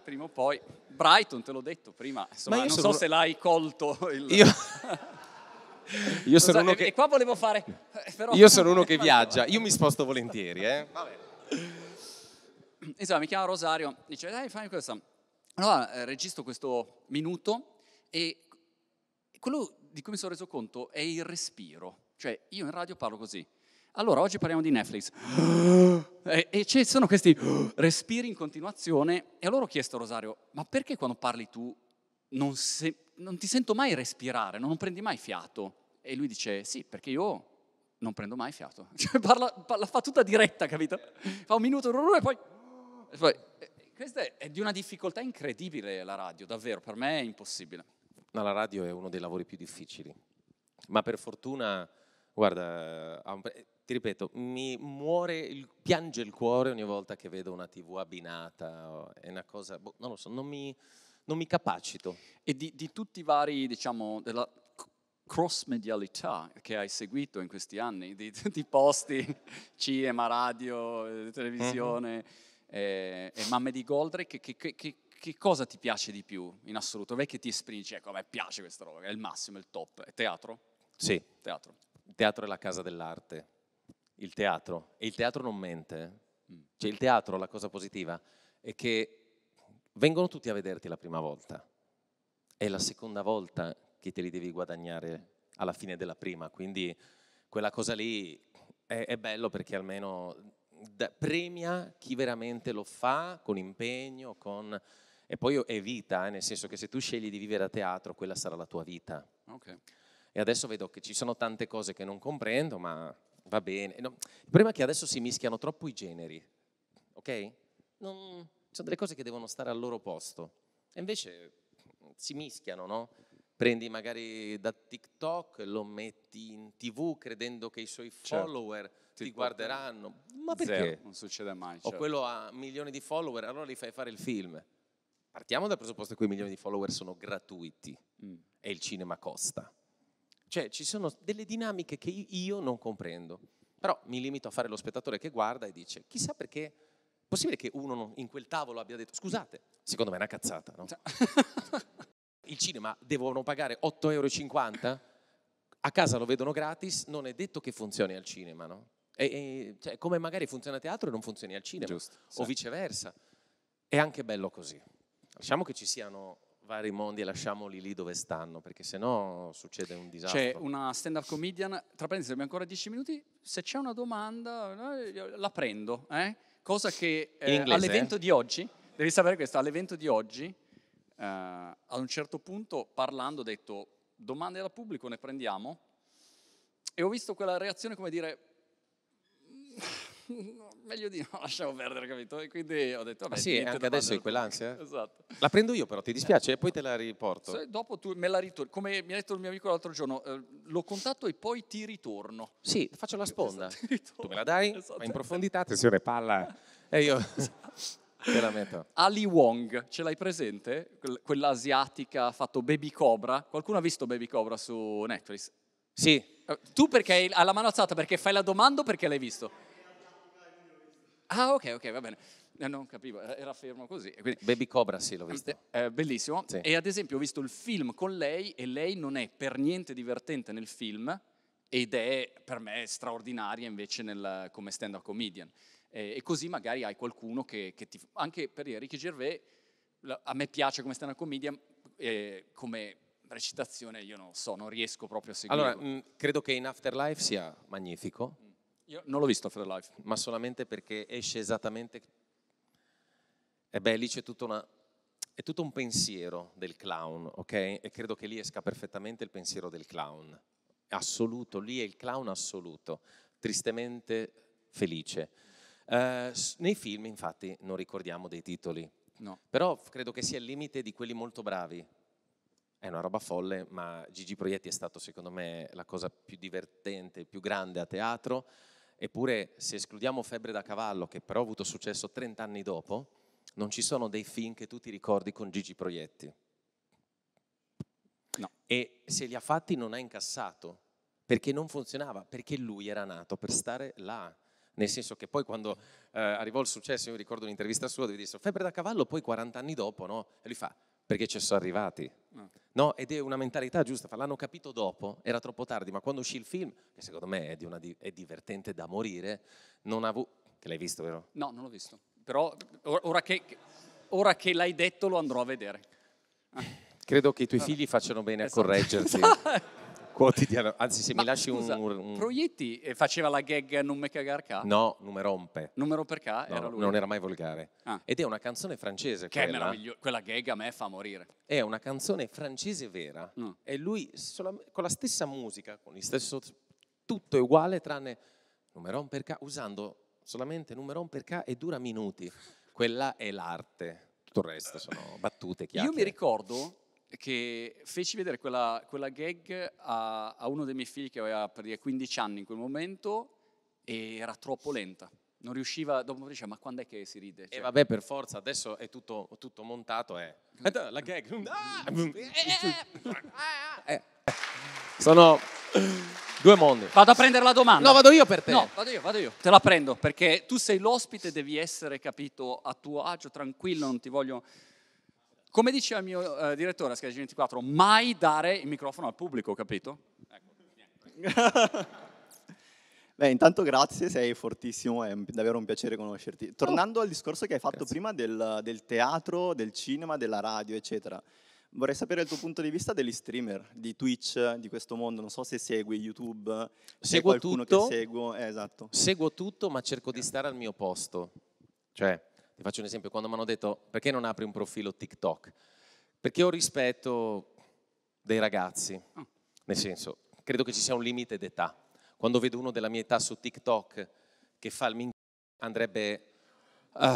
Prima o poi. Brighton, te l'ho detto prima, insomma, non sono... so se l'hai colto. Il... Io... *laughs* Io sono uno eh, che... E qua volevo fare... Eh, però... Io *laughs* sono uno che viaggia, io mi sposto volentieri. Eh. Insomma, mi chiama Rosario, dice, dai, fai questa. Allora, eh, registro questo minuto e quello di cui mi sono reso conto è il respiro. Cioè, io in radio parlo così. Allora, oggi parliamo di Netflix. *gasps* E, ci sono questi *gasps* respiri in continuazione. E allora ho chiesto a Rosario, ma perché quando parli tu non, se, non ti sento mai respirare, non prendi mai fiato? E lui dice, sì, perché io non prendo mai fiato. *laughs* Cioè, parla, parla, fa tutta diretta, capito? Fa un minuto e poi... E poi questa è di una difficoltà incredibile la radio, davvero, per me è impossibile. No, la radio è uno dei lavori più difficili, ma per fortuna, guarda, ti ripeto, mi muore, il, piange il cuore ogni volta che vedo una TV abbinata, è una cosa, boh, non lo so, non mi, non mi capacito. E di, di, tutti i vari, diciamo, della cross-medialità che hai seguito in questi anni, di tutti *laughs* posti, cinema, radio, eh, televisione, mm-hmm. e, eh, e mamme di Goldrake, che, che, che che cosa ti piace di più in assoluto? Dov'è che ti esprimi? Ecco, a me piace questa roba, è il massimo, è il top. È teatro? Sì. Teatro. Il teatro è la casa dell'arte il teatro, e il teatro non mente, mm. cioè il teatro, la cosa positiva, è che vengono tutti a vederti la prima volta, è la seconda volta che te li devi guadagnare alla fine della prima, quindi quella cosa lì è, è bello perché almeno da, premia chi veramente lo fa con impegno, con... e poi è vita, eh, nel senso che se tu scegli di vivere a teatro, quella sarà la tua vita. Okay. E adesso vedo che ci sono tante cose che non comprendo, ma va bene. No. Il problema è che adesso si mischiano troppo i generi, ok? Non, sono delle cose che devono stare al loro posto. E invece mm, si mischiano, no? Prendi magari da TikTok, lo metti in tv credendo che i suoi certo. follower certo. ti TikTok guarderanno. Ma perché? Zero. Non succede mai. Certo. O quello ha milioni di follower, allora li fai fare il film. Partiamo dal presupposto che quei milioni di follower sono gratuiti mm. e il cinema costa. Cioè ci sono delle dinamiche che io non comprendo, però mi limito a fare lo spettatore che guarda e dice chissà perché possibile che uno in quel tavolo abbia detto scusate, secondo me è una cazzata, no? Cioè *laughs* Il cinema devono pagare 8,50 euro? A casa lo vedono gratis, non è detto che funzioni al cinema, no? E, e, cioè, come magari funziona a teatro e non funzioni al cinema, Giusto, o sì. viceversa. È anche bello così. Lasciamo che ci siano vari mondi e lasciamoli lì dove stanno, perché se no succede un disastro. C'è una stand-up comedian, tra parentesi abbiamo ancora dieci minuti, se c'è una domanda la prendo, eh? cosa che eh, inglese, all'evento eh? di oggi, devi sapere questo, all'evento di oggi eh, ad un certo punto parlando ho detto domande dal pubblico ne prendiamo e ho visto quella reazione come dire *laughs* meglio di no, lasciamo perdere, capito? E quindi ho detto, vabbè, ah, sì, anche adesso hai quell'ansia? Eh? esatto. La prendo io però, ti dispiace? E poi te la riporto. Se dopo tu me la ritorni, come mi ha detto il mio amico l'altro giorno, eh, lo contatto e poi ti ritorno. Sì, faccio la sponda. Esatto, tu me la dai, esatto. in profondità, attenzione, palla. E io... *laughs* te la metto. Ali Wong, ce l'hai presente? Quell'asiatica ha fatto Baby Cobra. Qualcuno ha visto Baby Cobra su Netflix? Sì. Eh, tu perché hai la mano alzata? Perché fai la domanda o perché l'hai visto? Ah, ok, ok, va bene. Eh, non capivo, eh, era fermo così. Quindi, Baby Cobra, sì, l'ho visto. Eh, eh, bellissimo. Sì. E ad esempio ho visto il film con lei e lei non è per niente divertente nel film ed è per me straordinaria invece nel, come stand-up comedian. Eh, e così magari hai qualcuno che, che ti... Anche per Ricky Gervais, a me piace come stand-up comedian, eh, come recitazione io non so, non riesco proprio a seguire. Allora, mh, mm, credo che in Afterlife sia magnifico. Mm io non l'ho visto Afterlife. Ma solamente perché esce esattamente... E eh beh, lì c'è tutta una è tutto un pensiero del clown, ok? E credo che lì esca perfettamente il pensiero del clown, assoluto, lì è il clown assoluto, tristemente felice. Eh, nei film infatti non ricordiamo dei titoli, no. però credo che sia il limite di quelli molto bravi. È una roba folle, ma Gigi Proietti è stato secondo me la cosa più divertente, più grande a teatro. Eppure, se escludiamo Febbre da cavallo, che però ha avuto successo 30 anni dopo, non ci sono dei film che tu ti ricordi con Gigi Proietti. No. E se li ha fatti non ha incassato, perché non funzionava, perché lui era nato per stare là. Nel senso che poi quando eh, arrivò il successo, io ricordo un'intervista sua dove disse Febbre da cavallo, poi 40 anni dopo, no? E lui fa, perché ci sono arrivati. No, ed è una mentalità giusta, l'hanno capito dopo, era troppo tardi, ma quando uscì il film, che secondo me è, di una, è divertente da morire, non ha avuto... Che l'hai visto, vero? No, non l'ho visto, però ora che, ora che l'hai detto lo andrò a vedere. Credo che i tuoi ah. figli facciano bene a esatto. correggersi. *laughs* quotidiano. *laughs* Anzi, se Ma mi lasci scusa, un, un... Proietti eh, faceva la gag Non me cagar ca? No, Numerompe. Numero per ca no, era lui. Non era mai volgare. Ah. Ed è una canzone francese Che quella. è meravigliosa. Quella gag a me fa morire. È una canzone francese vera. Mm. E lui, con la stessa musica, con gli stesso... Tutto è uguale tranne Numeron per ca, usando solamente Numeron per ca e dura minuti. Quella è l'arte. Tutto il resto sono battute, chiare. Io mi ricordo che feci vedere quella, quella gag a, a, uno dei miei figli che aveva per dire 15 anni in quel momento e era troppo lenta. Non riusciva, dopo diceva, ma quando è che si ride? Cioè, e vabbè, per forza, adesso è tutto, tutto montato, è... Eh. La gag... Mm. Ah! *laughs* Eh, eh, eh, Sono due mondi. Vado a prendere la domanda. No, vado io per te. No, vado io, vado io. Te la prendo, perché tu sei l'ospite, devi essere, capito, a tuo agio, tranquillo, non ti voglio... Come diceva il mio eh, direttore a Sky 24, mai dare il microfono al pubblico, capito? Ecco. Beh, intanto grazie, sei fortissimo, è davvero un piacere conoscerti. Oh. Tornando oh. al discorso che hai fatto grazie. prima del, del teatro, del cinema, della radio, eccetera, vorrei sapere il tuo punto di vista degli streamer, di Twitch, di questo mondo. Non so se segui YouTube, seguo se qualcuno tutto, che seguo. Eh, esatto. Seguo tutto, ma cerco di eh. stare al mio posto. Cioè, vi faccio un esempio, quando mi hanno detto perché non apri un profilo TikTok? Perché ho rispetto dei ragazzi, ah. nel senso, credo che ci sia un limite d'età. Quando vedo uno della mia età su TikTok che fa il minchia, andrebbe... Uh,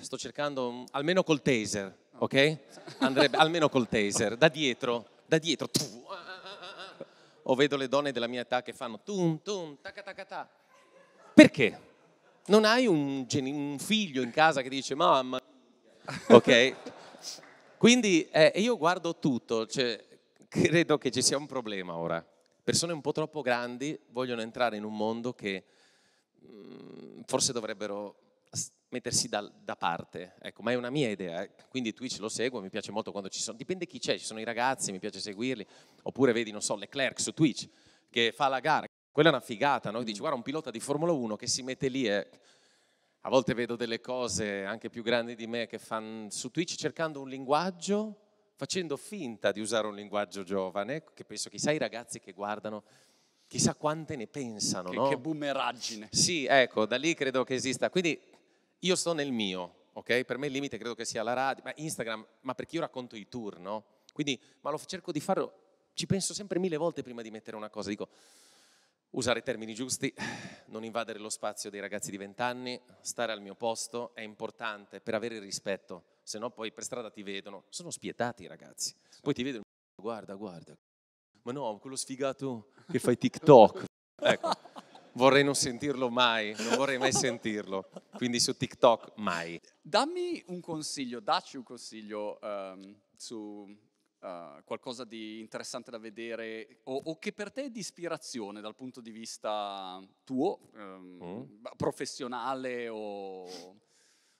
sto cercando, almeno col taser, ah. ok? Andrebbe, almeno col taser, da dietro, da dietro. Tu, ah, ah, ah, o vedo le donne della mia età che fanno tum, tum, tacatacatà. Perché? Non hai un, un figlio in casa che dice mamma, *laughs* ok? Quindi eh, io guardo tutto, cioè, credo che ci sia un problema ora. Persone un po' troppo grandi vogliono entrare in un mondo che mh, mm, forse dovrebbero mettersi da, da, parte, ecco, ma è una mia idea, eh. quindi Twitch lo seguo, mi piace molto quando ci sono, dipende chi c'è, ci sono i ragazzi, mi piace seguirli, oppure vedi, non so, Leclerc su Twitch che fa la gara, quella è una figata, no? Dici, mm. guarda, un pilota di Formula 1 che si mette lì e a volte vedo delle cose anche più grandi di me che fanno su Twitch cercando un linguaggio, facendo finta di usare un linguaggio giovane, che penso chissà i ragazzi che guardano, chissà quante ne pensano. Che, no? che boomeraggine. Sì, ecco, da lì credo che esista. Quindi io sto nel mio, ok? Per me il limite credo che sia la radio, ma Instagram, ma perché io racconto i tour, no? Quindi, ma lo cerco di farlo, ci penso sempre mille volte prima di mettere una cosa, dico usare i termini giusti, non invadere lo spazio dei ragazzi di vent'anni, stare al mio posto è importante per avere il rispetto, se no poi per strada ti vedono, sono spietati i ragazzi, poi ti vedono, guarda, guarda, ma no, quello sfigato che fai TikTok, ecco, vorrei non sentirlo mai, non vorrei mai sentirlo, quindi su TikTok mai. Dammi un consiglio, dacci un consiglio um, su uh, qualcosa di interessante da vedere o, o, che per te è di ispirazione dal punto di vista tuo, um, mm. professionale o,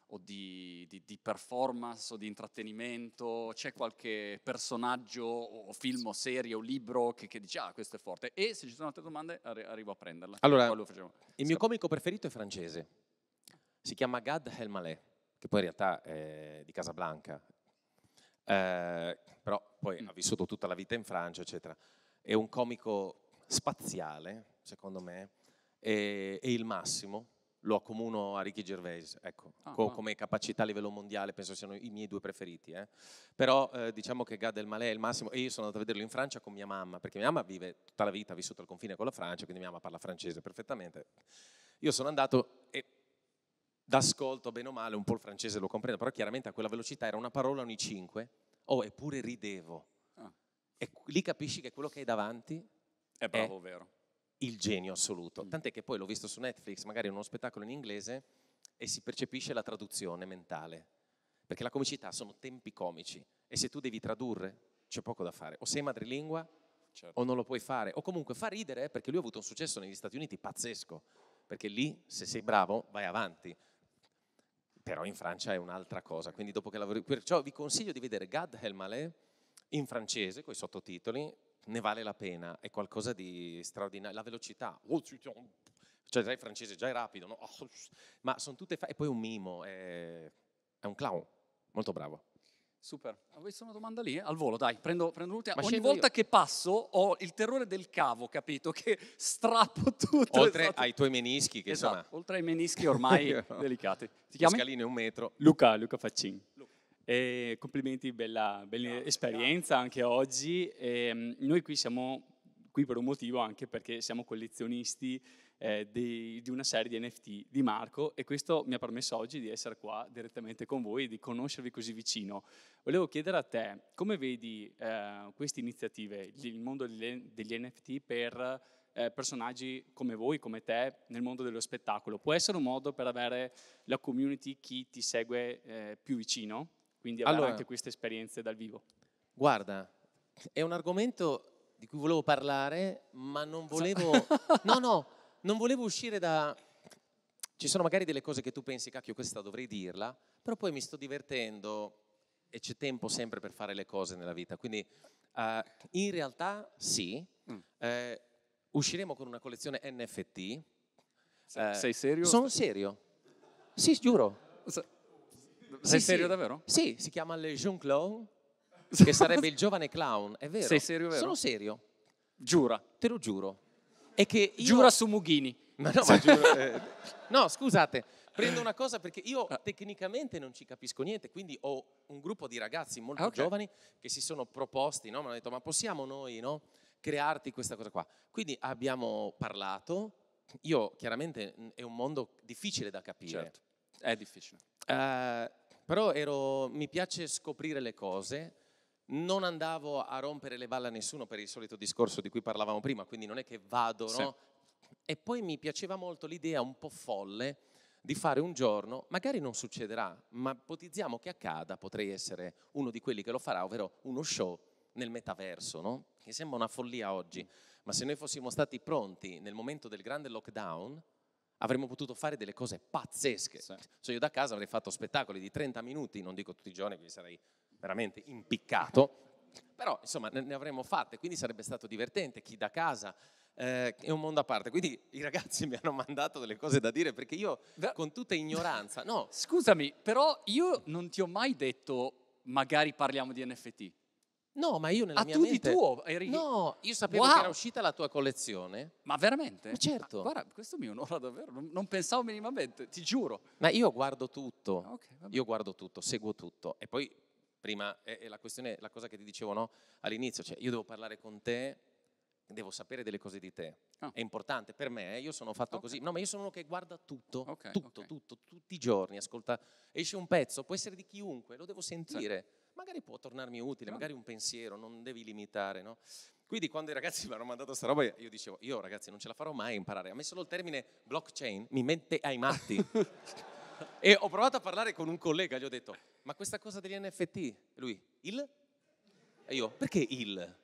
o di, di, di, performance o di intrattenimento? C'è qualche personaggio o film o serie o libro che, che dici ah questo è forte? E se ci sono altre domande arri- arrivo a prenderla. Allora, il mio Scar- comico preferito è francese, si chiama Gad Helmaleh che poi in realtà è di Casablanca, eh, però poi mm. ha vissuto tutta la vita in Francia, eccetera. È un comico spaziale, secondo me, e, e il massimo lo accomuno a Ricky Gervais, ecco, ah, co- come capacità a livello mondiale penso siano i miei due preferiti, eh. però eh, diciamo che Gad Elmaleh è il massimo e io sono andato a vederlo in Francia con mia mamma, perché mia mamma vive tutta la vita, ha vissuto al confine con la Francia, quindi mia mamma parla francese perfettamente. Io sono andato e d'ascolto, bene o male, un po' il francese lo comprendo, però chiaramente a quella velocità era una parola ogni cinque, oh, eppure ridevo. Ah. E lì capisci che quello che hai davanti è, bravo, è vero. il genio assoluto. Mm. Tant'è che poi l'ho visto su Netflix, magari in uno spettacolo in inglese, e si percepisce la traduzione mentale. Perché la comicità sono tempi comici e se tu devi tradurre c'è poco da fare. O sei madrelingua certo. o non lo puoi fare. O comunque fa ridere eh, perché lui ha avuto un successo negli Stati Uniti pazzesco. Perché lì, se sei bravo, vai avanti però in Francia è un'altra cosa, quindi dopo che lavori... Perciò vi consiglio di vedere Gad Helmale in francese, con i sottotitoli, ne vale la pena, è qualcosa di straordinario, la velocità, oh, oh, cioè già in francese già è rapido, no? Oh, ma sono tutte... Fa- e poi un mimo, è, è un clown, molto bravo. Super. Avessi una domanda lì? Al volo, dai, prendo, prendo l'ultima. Ma Ogni volta io. che passo ho il terrore del cavo, capito? Che strappo tutto. Oltre esatto. ai tuoi menischi, che esatto. Sono... oltre ai menischi ormai *laughs* delicati. Ti chiami? Scalino è un metro. Luca, Luca Faccin. Luca. Eh, complimenti, bella, bella no, esperienza no. anche oggi. Eh, noi qui siamo qui per un motivo, anche perché siamo collezionisti eh, di, di, una serie di NFT di Marco e questo mi ha permesso oggi di essere qua direttamente con voi e di conoscervi così vicino. Volevo chiedere a te come vedi eh, queste iniziative, il mondo degli, NFT per eh, personaggi come voi, come te, nel mondo dello spettacolo. Può essere un modo per avere la community, chi ti segue eh, più vicino, quindi avere allora, anche queste esperienze dal vivo. Guarda, è un argomento di cui volevo parlare, ma non volevo... *laughs* No, no, non volevo uscire da... Ci sono magari delle cose che tu pensi, cacchio, questa dovrei dirla, però poi mi sto divertendo e c'è tempo sempre per fare le cose nella vita. Quindi uh, in realtà sì, mm. eh, usciremo con una collezione NFT. Se, sei eh, serio? Sono serio. Sì, giuro. sei sì, serio sì. davvero? Sì, si chiama Le Jeune Clown, *laughs* che sarebbe il giovane clown, è vero. Sei serio, vero? Sono serio. Giura. Te lo giuro è che io... giura su Mughini. Ma no, ma giuro, eh, *laughs* no, scusate, prendo una cosa perché io ah. tecnicamente non ci capisco niente, quindi ho un gruppo di ragazzi molto ah, okay. giovani che si sono proposti, no? mi hanno detto ma possiamo noi no? crearti questa cosa qua. Quindi abbiamo parlato, io chiaramente mm, è un mondo difficile da capire. Certo, è difficile. Uh, però ero, mi piace scoprire le cose, non andavo a rompere le balle a nessuno per il solito discorso di cui parlavamo prima, quindi non è che vado, sì. no? E poi mi piaceva molto l'idea un po' folle di fare un giorno, magari non succederà, ma ipotizziamo che accada, potrei essere uno di quelli che lo farà, ovvero uno show nel metaverso, no? Che sembra una follia oggi, ma se noi fossimo stati pronti nel momento del grande lockdown, avremmo potuto fare delle cose pazzesche. Sì. Cioè io da casa avrei fatto spettacoli di 30 minuti, non dico tutti i giorni, quindi sarei veramente impiccato, però insomma ne avremmo fatte, quindi sarebbe stato divertente, chi da casa eh, è un mondo a parte. Quindi i ragazzi *laughs* mi hanno mandato delle cose da dire perché io con tutta ignoranza, no. *laughs* Scusami, però io non ti ho mai detto magari parliamo di NFT. No, ma io nella ah, mia tu mente... di tuo? Eri... No, io sapevo wow. che era uscita la tua collezione. Ma veramente? Ma eh, certo. Ma guarda, questo mi onora davvero, non, non, pensavo minimamente, ti giuro. Ma io guardo tutto, okay, io guardo tutto, seguo tutto e poi Prima è, è la questione, la cosa che ti dicevo no? all'inizio, cioè io devo parlare con te, devo sapere delle cose di te. Oh. È importante per me, io sono fatto okay. così. No, ma io sono uno che guarda tutto, okay, tutto, okay. tutto, tutti i giorni, ascolta, esce un pezzo, può essere di chiunque, lo devo sentire. Sì. Magari può tornarmi utile, no. magari un pensiero, non devi limitare, no? Quindi quando i ragazzi *laughs* mi hanno mandato sta roba, io dicevo, io ragazzi non ce la farò mai a imparare. A me solo il termine blockchain mi mente ai matti. *laughs* E ho provato a parlare con un collega, gli ho detto, ma questa cosa degli NFT? lui, il? E io, perché il?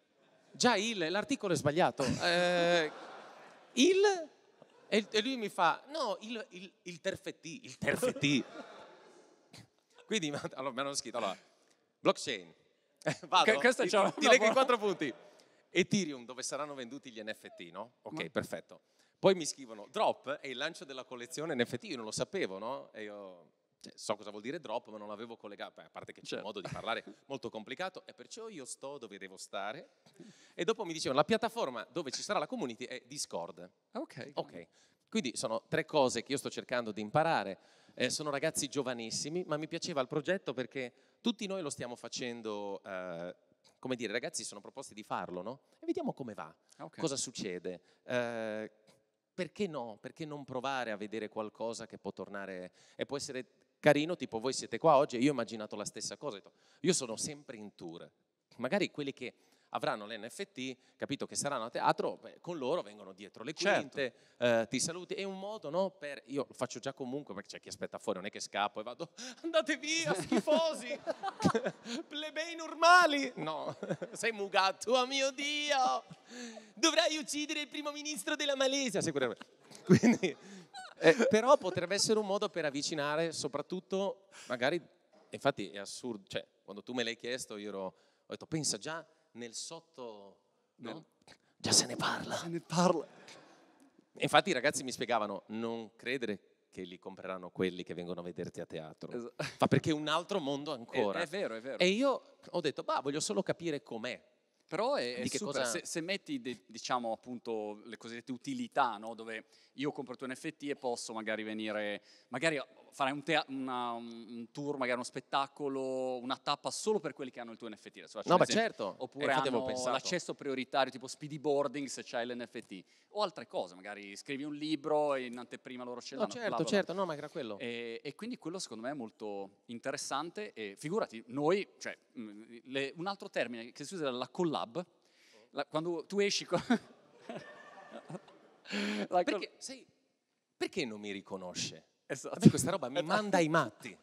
Già il, l'articolo è sbagliato. Eh, il? E, lui mi fa, no, il, il, il terfetti, il terfetti. *laughs* Quindi allora, mi hanno scritto, allora, blockchain, *laughs* vado, che, ti, ti leggo i quattro punti. Ethereum, dove saranno venduti gli NFT, no? Ok, ma... Mm. perfetto poi mi scrivono drop è il lancio della collezione NFT, io non lo sapevo, no? E io cioè, so cosa vuol dire drop, ma non l'avevo collegato, a parte che c'è certo. un modo di parlare molto complicato, e perciò io sto dove devo stare. E dopo mi dicevano, la piattaforma dove ci sarà la community è Discord. Ok. okay. Quindi sono tre cose che io sto cercando di imparare. Eh, sono ragazzi giovanissimi, ma mi piaceva il progetto perché tutti noi lo stiamo facendo, eh, come dire, i ragazzi sono proposti di farlo, no? E vediamo come va, okay. cosa succede. Eh, perché no? Perché non provare a vedere qualcosa che può tornare e può essere carino, tipo voi siete qua oggi e io ho immaginato la stessa cosa. Io sono sempre in tour. Magari quelli che avranno l'NFT, capito che saranno a teatro, beh, con loro vengono dietro le quinte, certo. eh, ti saluti, è un modo no, per, io lo faccio già comunque perché c'è chi aspetta fuori, non è che scappo e vado, *laughs* andate via, *laughs* schifosi, *laughs* plebei normali, no, sei mugato, oh mio Dio, dovrai uccidere il primo ministro della Malesia, sicuramente. Quindi, eh, però potrebbe essere un modo per avvicinare soprattutto, magari, infatti è assurdo, cioè, quando tu me l'hai chiesto io ero, ho detto pensa già nel sotto... No? Nel... Già se ne parla. Se ne parla. Infatti i ragazzi mi spiegavano, non credere che li compreranno quelli che vengono a vederti a teatro, esatto. *laughs* ma perché è un altro mondo ancora. È, è, vero, è vero. E io ho detto, bah, voglio solo capire com'è. Però è, è super, cosa... se, se, metti, de, diciamo, appunto, le cosiddette utilità, no? dove io compro il tuo NFT e posso magari venire, magari fare un, te- una, un, tour, magari uno spettacolo, una tappa solo per quelli che hanno il tuo NFT. Cioè, no, ma certo. Eh, Oppure hanno l'accesso prioritario, tipo speedy boarding se c'hai l'NFT. O altre cose, magari scrivi un libro e in anteprima loro ce l'hanno. No, certo, bla, bla, bla. certo, no, ma era quello. E, e, quindi quello secondo me è molto interessante e figurati, noi, cioè, mm, le, un altro termine che si usa è la collab, la, quando tu esci... Con... *laughs* La *laughs* perché, col- um, sei, perché non mi riconosce? Esatto. A questa roba mi *laughs* manda i matti.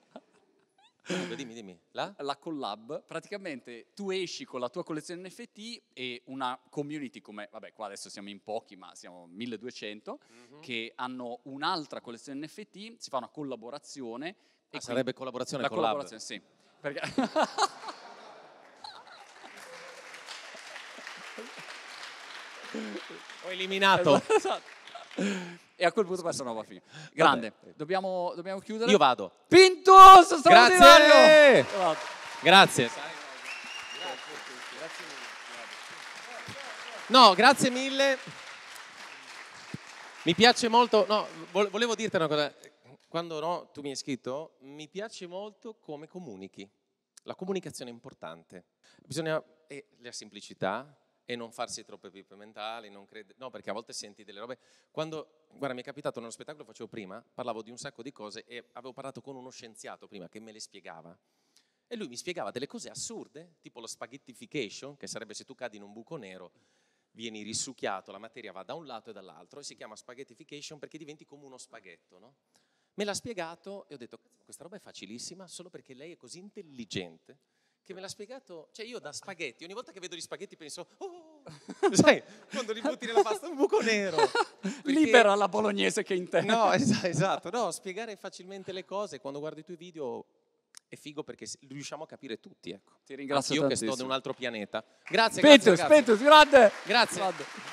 dimmi, dimmi. La? la? collab, praticamente tu esci con la tua collezione NFT e una community come, vabbè qua adesso siamo in pochi ma siamo 1200, mm-hmm. che hanno un'altra collezione NFT, si fa una collaborazione. Ah, sarebbe collaborazione la collab. collaborazione, sì. Perché... *laughs* Ho eliminato. Esatto, esatto. E a quel punto questa nuova fine. Grande. Dobbiamo, dobbiamo, chiudere. Io vado. Pintus, Grazie. Grazie. Grazie. No, grazie mille. Mi piace molto, no, volevo dirti una cosa, quando no, tu mi hai scritto, mi piace molto come comunichi. La comunicazione è importante. Bisogna, e la semplicità, e non farsi troppe pippe mentali, crede... no perché a volte senti delle robe, quando, guarda mi è capitato nello spettacolo che facevo prima, parlavo di un sacco di cose e avevo parlato con uno scienziato prima che me le spiegava e lui mi spiegava delle cose assurde, tipo lo spaghettification, che sarebbe se tu cadi in un buco nero, vieni risucchiato, la materia va da un lato e dall'altro e si chiama spaghettification perché diventi come uno spaghetto, no? Me l'ha spiegato e ho detto, questa roba è facilissima solo perché lei è così intelligente che me l'ha spiegato, cioè io da spaghetti, ogni volta che vedo gli spaghetti penso, oh, *laughs* sai, quando li butti nella pasta un buco nero. Perché... Libera la bolognese che è in te. No, esatto, esatto, no, spiegare facilmente le cose, quando guardi i tuoi video è figo perché riusciamo a capire tutti, ecco. Ti ringrazio Anche Io tantissimo. che sto da un altro pianeta. Grazie, Petus, grazie. Petus, grande! Grazie. Grande.